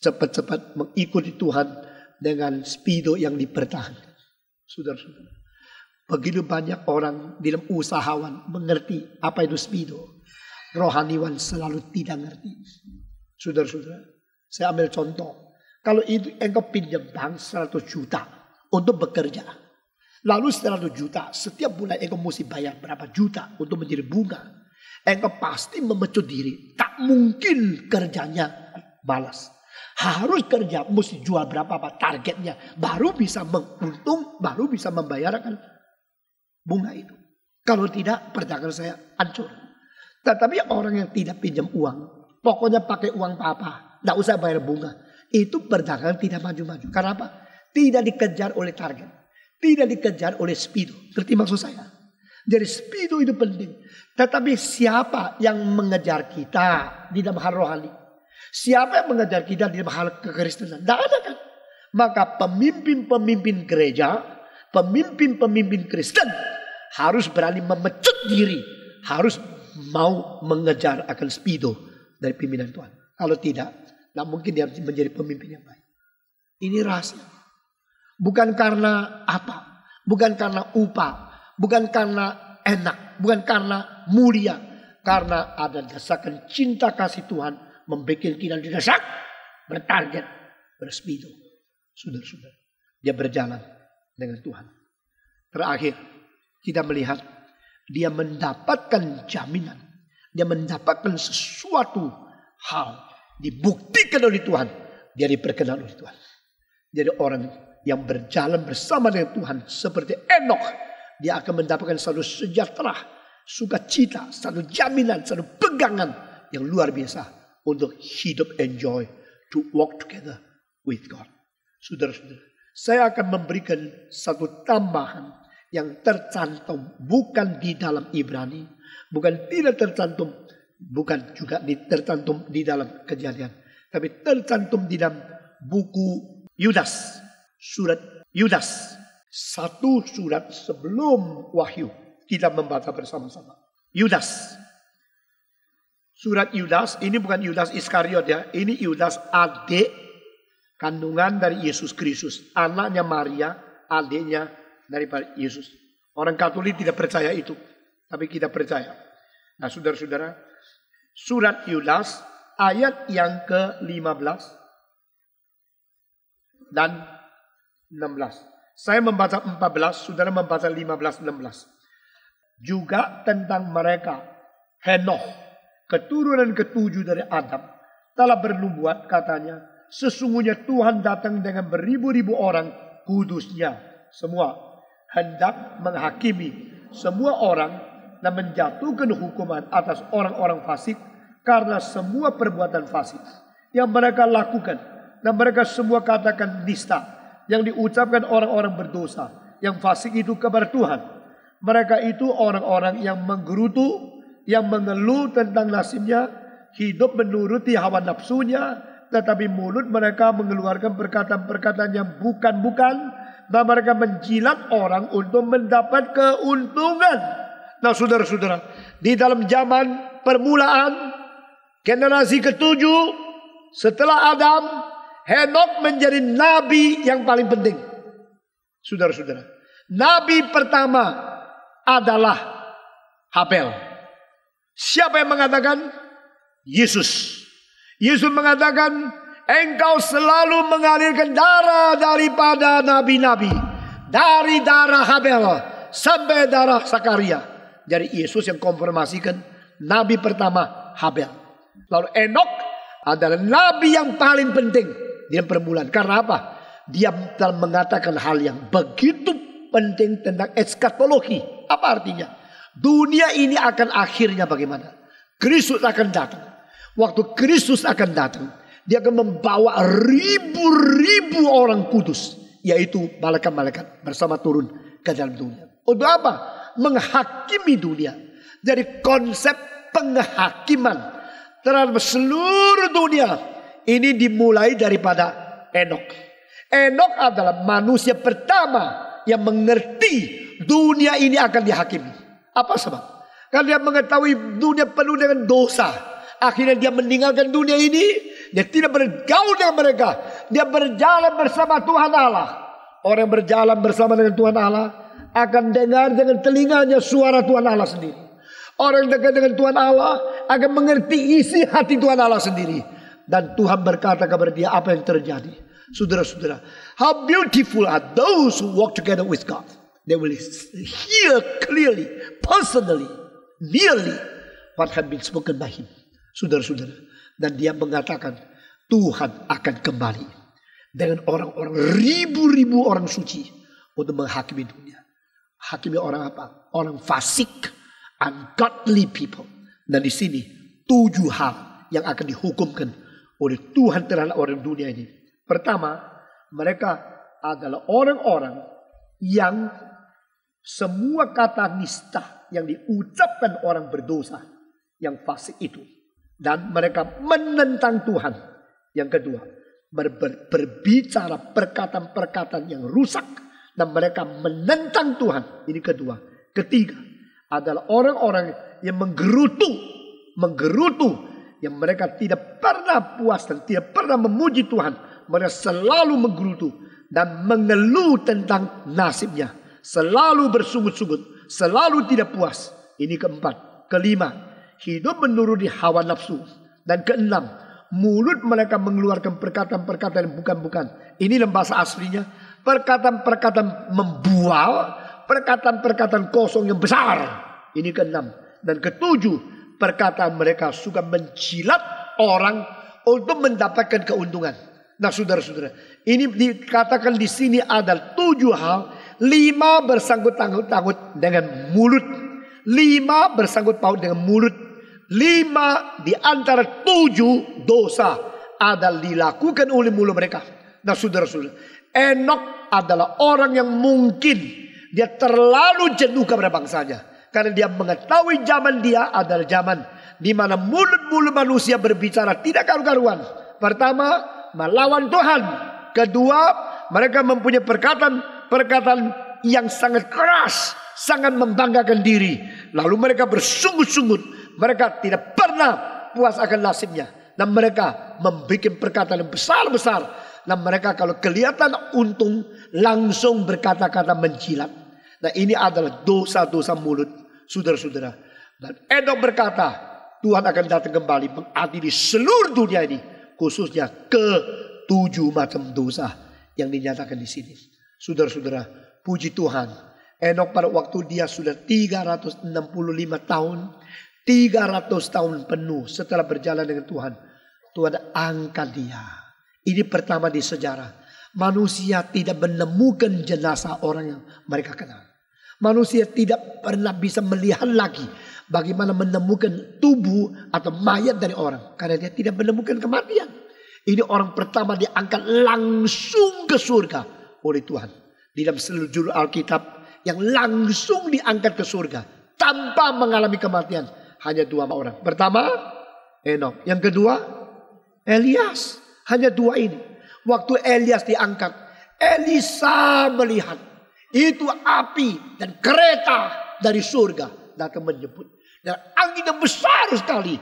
cepat-cepat mengikuti Tuhan dengan spido yang dipertahankan. Saudara-saudara. Begitu banyak orang dalam usahawan mengerti apa itu spido, Rohaniwan selalu tidak ngerti. Saudara-saudara. Saya ambil contoh. Kalau itu engkau pinjam bank 100 juta untuk bekerja. Lalu setelah itu juta, setiap bulan engkau mesti bayar berapa juta untuk menjadi bunga. Engkau pasti memecut diri. Tak mungkin kerjanya balas. Harus kerja, mesti jual berapa apa targetnya. Baru bisa menguntung, baru bisa membayarkan bunga itu. Kalau tidak, perdagangan saya hancur. Tetapi orang yang tidak pinjam uang, pokoknya pakai uang apa-apa, tidak usah bayar bunga. Itu perdagangan tidak maju-maju. Karena apa? Tidak dikejar oleh target. Tidak dikejar oleh spido. Ngerti maksud saya? Jadi spido itu penting. Tetapi siapa yang mengejar kita di dalam hal rohani? Siapa yang mengejar kita di dalam hal kekristenan? Tidak ada kan? Maka pemimpin-pemimpin gereja, pemimpin-pemimpin Kristen harus berani memecut diri. Harus mau mengejar akan spido dari pimpinan Tuhan. Kalau tidak, tidak mungkin dia menjadi pemimpin yang baik. Ini rahasia. Bukan karena apa? Bukan karena upah, bukan karena enak, bukan karena mulia, karena ada desakan cinta kasih Tuhan membuat kita didesak bertarget berspeedo. sudah-sudah, dia berjalan dengan Tuhan. Terakhir, kita melihat dia mendapatkan jaminan. Dia mendapatkan sesuatu hal dibuktikan oleh Tuhan. Dia diperkenal oleh Tuhan. Jadi orang yang berjalan bersama dengan Tuhan seperti Enoch, dia akan mendapatkan satu sejahtera, sukacita, satu jaminan, satu pegangan yang luar biasa untuk hidup enjoy to walk together with God. Saudara-saudara, saya akan memberikan satu tambahan yang tercantum bukan di dalam Ibrani, bukan tidak tercantum, bukan juga di, tercantum di dalam kejadian, tapi tercantum di dalam buku Yudas surat Yudas. Satu surat sebelum wahyu. Kita membaca bersama-sama. Yudas. Surat Yudas, ini bukan Yudas Iskariot ya. Ini Yudas adik kandungan dari Yesus Kristus. Anaknya Maria, adiknya dari Yesus. Orang Katolik tidak percaya itu. Tapi kita percaya. Nah saudara-saudara, surat Yudas ayat yang ke-15 dan 16. Saya membaca 14, saudara membaca 15, 16. Juga tentang mereka, Henoch, keturunan ketujuh dari Adam, telah bernubuat katanya, sesungguhnya Tuhan datang dengan beribu-ribu orang kudusnya semua hendak menghakimi semua orang dan menjatuhkan hukuman atas orang-orang fasik karena semua perbuatan fasik yang mereka lakukan dan mereka semua katakan nista yang diucapkan orang-orang berdosa yang fasik itu kepada Tuhan. Mereka itu orang-orang yang menggerutu, yang mengeluh tentang nasibnya, hidup menuruti hawa nafsunya, tetapi mulut mereka mengeluarkan perkataan-perkataan yang bukan-bukan dan mereka menjilat orang untuk mendapat keuntungan. Nah, saudara-saudara, di dalam zaman permulaan generasi ketujuh setelah Adam Henok menjadi nabi yang paling penting. Saudara-saudara. Nabi pertama adalah Habel. Siapa yang mengatakan? Yesus. Yesus mengatakan, engkau selalu mengalirkan darah daripada nabi-nabi. Dari darah Habel sampai darah Sakaria. Jadi Yesus yang konfirmasikan nabi pertama Habel. Lalu Enok adalah nabi yang paling penting dia per Karena apa? Dia telah mengatakan hal yang begitu penting tentang eskatologi. Apa artinya? Dunia ini akan akhirnya bagaimana? Kristus akan datang. Waktu Kristus akan datang, dia akan membawa ribu-ribu orang kudus, yaitu malaikat-malaikat bersama turun ke dalam dunia. Untuk apa? Menghakimi dunia. Dari konsep penghakiman terhadap seluruh dunia ini dimulai daripada Enok. Enok adalah manusia pertama yang mengerti dunia ini akan dihakimi. Apa sebab? Karena dia mengetahui dunia penuh dengan dosa. Akhirnya dia meninggalkan dunia ini. Dia tidak bergaul dengan mereka. Dia berjalan bersama Tuhan Allah. Orang yang berjalan bersama dengan Tuhan Allah akan dengar dengan telinganya suara Tuhan Allah sendiri. Orang yang dekat dengan Tuhan Allah akan mengerti isi hati Tuhan Allah sendiri dan Tuhan berkata kepada dia apa yang terjadi. Saudara-saudara, how beautiful are those who walk together with God. They will hear clearly, personally, nearly what had been spoken by him. Saudara-saudara, dan dia mengatakan Tuhan akan kembali dengan orang-orang ribu-ribu orang suci untuk menghakimi dunia. Hakimi orang apa? Orang fasik, ungodly people. Dan di sini tujuh hal yang akan dihukumkan oleh Tuhan terhadap orang dunia ini. Pertama, mereka adalah orang-orang yang semua kata nista yang diucapkan orang berdosa yang fasik itu. Dan mereka menentang Tuhan. Yang kedua, ber ber berbicara perkataan-perkataan yang rusak. Dan mereka menentang Tuhan. Ini kedua. Ketiga, adalah orang-orang yang menggerutu. Menggerutu yang mereka tidak pernah puas dan tidak pernah memuji Tuhan. Mereka selalu menggerutu dan mengeluh tentang nasibnya. Selalu bersungut-sungut, selalu tidak puas. Ini keempat. Kelima, hidup menuruti hawa nafsu. Dan keenam, mulut mereka mengeluarkan perkataan-perkataan yang bukan-bukan. Ini bahasa aslinya. Perkataan-perkataan membual, perkataan-perkataan kosong yang besar. Ini keenam. Dan ketujuh, Berkata mereka suka mencilat orang untuk mendapatkan keuntungan. Nah saudara-saudara, ini dikatakan di sini ada tujuh hal. Lima bersangkut tanggut-tanggut dengan mulut. Lima bersangkut paut dengan mulut. Lima di antara tujuh dosa ada dilakukan oleh mulut mereka. Nah saudara-saudara, Enok adalah orang yang mungkin dia terlalu jenuh kepada bangsanya. Karena dia mengetahui zaman dia adalah zaman di mana mulut-mulut manusia berbicara tidak karu-karuan. Pertama, melawan Tuhan. Kedua, mereka mempunyai perkataan-perkataan yang sangat keras, sangat membanggakan diri. Lalu mereka bersungut-sungut. mereka tidak pernah puas akan nasibnya. Dan mereka membuat perkataan yang besar-besar. Dan mereka kalau kelihatan untung, langsung berkata-kata menjilat. Nah ini adalah dosa-dosa mulut saudara-saudara. Dan Enoch berkata, Tuhan akan datang kembali mengadili seluruh dunia ini. Khususnya ke tujuh macam dosa yang dinyatakan di sini. Saudara-saudara, puji Tuhan. Enok pada waktu dia sudah 365 tahun. 300 tahun penuh setelah berjalan dengan Tuhan. Tuhan angkat dia. Ini pertama di sejarah. Manusia tidak menemukan jenazah orang yang mereka kenal. Manusia tidak pernah bisa melihat lagi bagaimana menemukan tubuh atau mayat dari orang. Karena dia tidak menemukan kematian. Ini orang pertama diangkat langsung ke surga oleh Tuhan. Di dalam seluruh Alkitab yang langsung diangkat ke surga. Tanpa mengalami kematian. Hanya dua orang. Pertama Enoch, Yang kedua Elias. Hanya dua ini. Waktu Elias diangkat. Elisa melihat itu api dan kereta dari surga dan akan menjemput. Dan angin yang besar sekali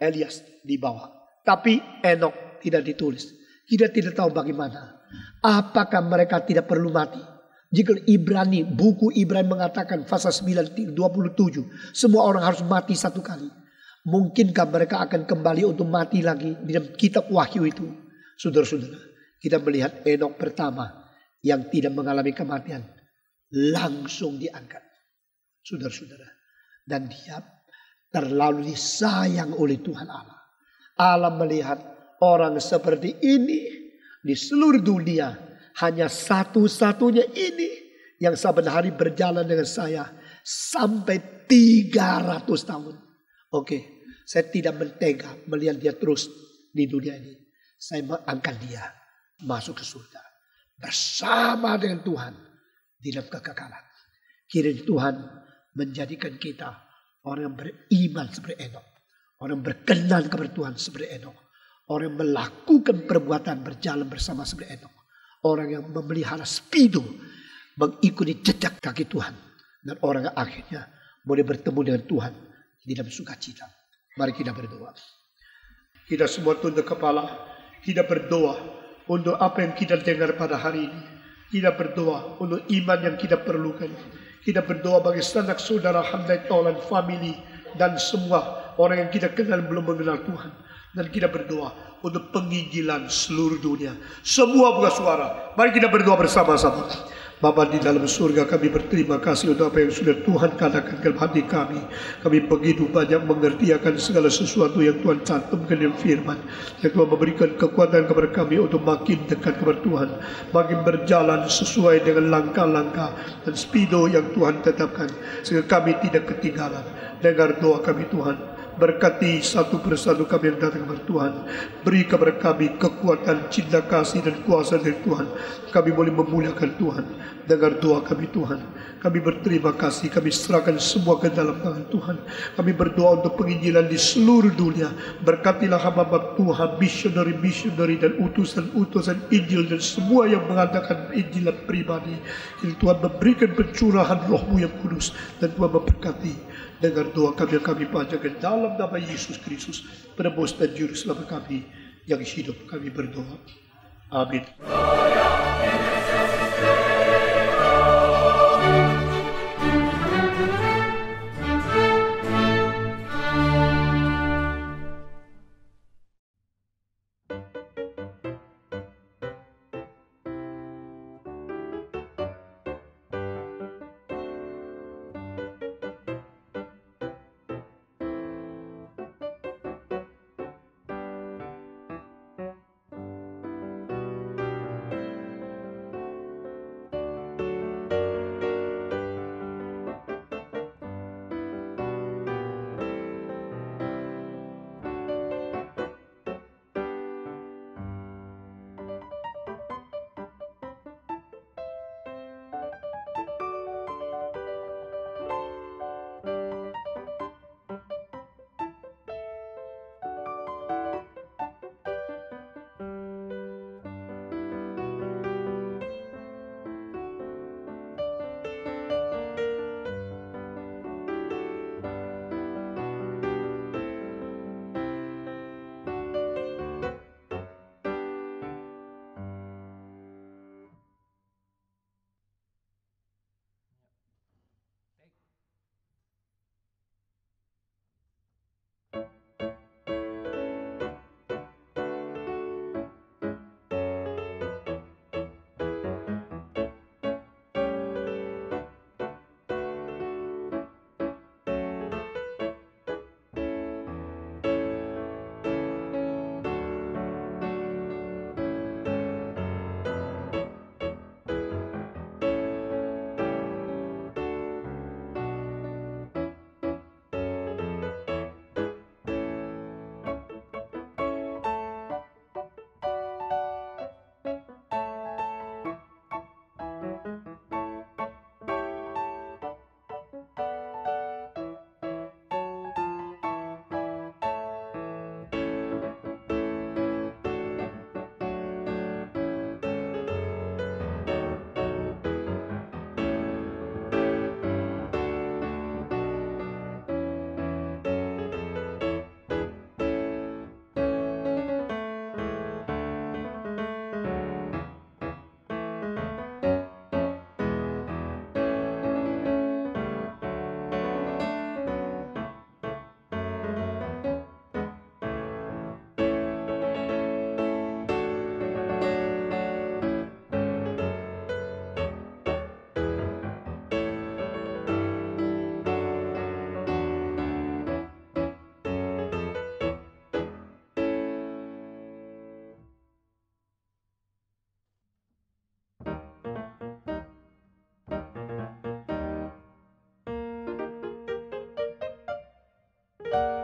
Elias dibawa. Tapi Enok tidak ditulis. Kita tidak tahu bagaimana. Apakah mereka tidak perlu mati? Jika Ibrani, buku Ibrani mengatakan pasal 9, 27. Semua orang harus mati satu kali. Mungkinkah mereka akan kembali untuk mati lagi di dalam kitab wahyu itu? Saudara-saudara, kita melihat Enok pertama yang tidak mengalami kematian langsung diangkat. Saudara-saudara. Dan dia terlalu disayang oleh Tuhan Allah. Allah melihat orang seperti ini di seluruh dunia. Hanya satu-satunya ini yang saban hari berjalan dengan saya sampai 300 tahun. Oke, saya tidak mentega melihat dia terus di dunia ini. Saya mengangkat dia masuk ke surga bersama dengan Tuhan di dalam kekekalan. Kiranya Tuhan menjadikan kita orang yang beriman seperti Enoch. Orang yang berkenan kepada Tuhan seperti Enoch. Orang yang melakukan perbuatan berjalan bersama seperti Enoch. Orang yang memelihara spidu mengikuti jejak kaki Tuhan. Dan orang yang akhirnya boleh bertemu dengan Tuhan di dalam sukacita. Mari kita berdoa. Kita semua tunduk kepala. Kita berdoa untuk apa yang kita dengar pada hari ini kita berdoa untuk iman yang kita perlukan. Kita berdoa bagi sanak saudara hamba, Taulan family dan semua orang yang kita kenal belum mengenal Tuhan. Dan kita berdoa untuk penginjilan seluruh dunia. Semua buka suara. Mari kita berdoa bersama-sama. Bapa di dalam surga kami berterima kasih untuk apa yang sudah Tuhan katakan dalam hati kami. Kami begitu banyak mengerti akan segala sesuatu yang Tuhan cantumkan dalam firman. Yang Tuhan memberikan kekuatan kepada kami untuk makin dekat kepada Tuhan. Makin berjalan sesuai dengan langkah-langkah dan spido yang Tuhan tetapkan. Sehingga kami tidak ketinggalan. Dengar doa kami Tuhan. Berkati satu persatu kami yang datang kepada Tuhan. Beri kepada kami kekuatan, cinta kasih dan kuasa dari Tuhan. Kami boleh memuliakan Tuhan. Dengar doa kami Tuhan. Kami berterima kasih. Kami serahkan semua ke dalam tangan Tuhan. Kami berdoa untuk penginjilan di seluruh dunia. Berkatilah hamba mu Tuhan, misionari-misionari dan utusan-utusan Injil dan semua yang injil Injilan pribadi. Tuhan memberikan pencurahan rohmu yang kudus dan Tuhan memberkati dengar doa kami kabi kami gajda dalam nama Yesus Kristus juru djur kami yang hidup kami berdoa, Amin. thank you.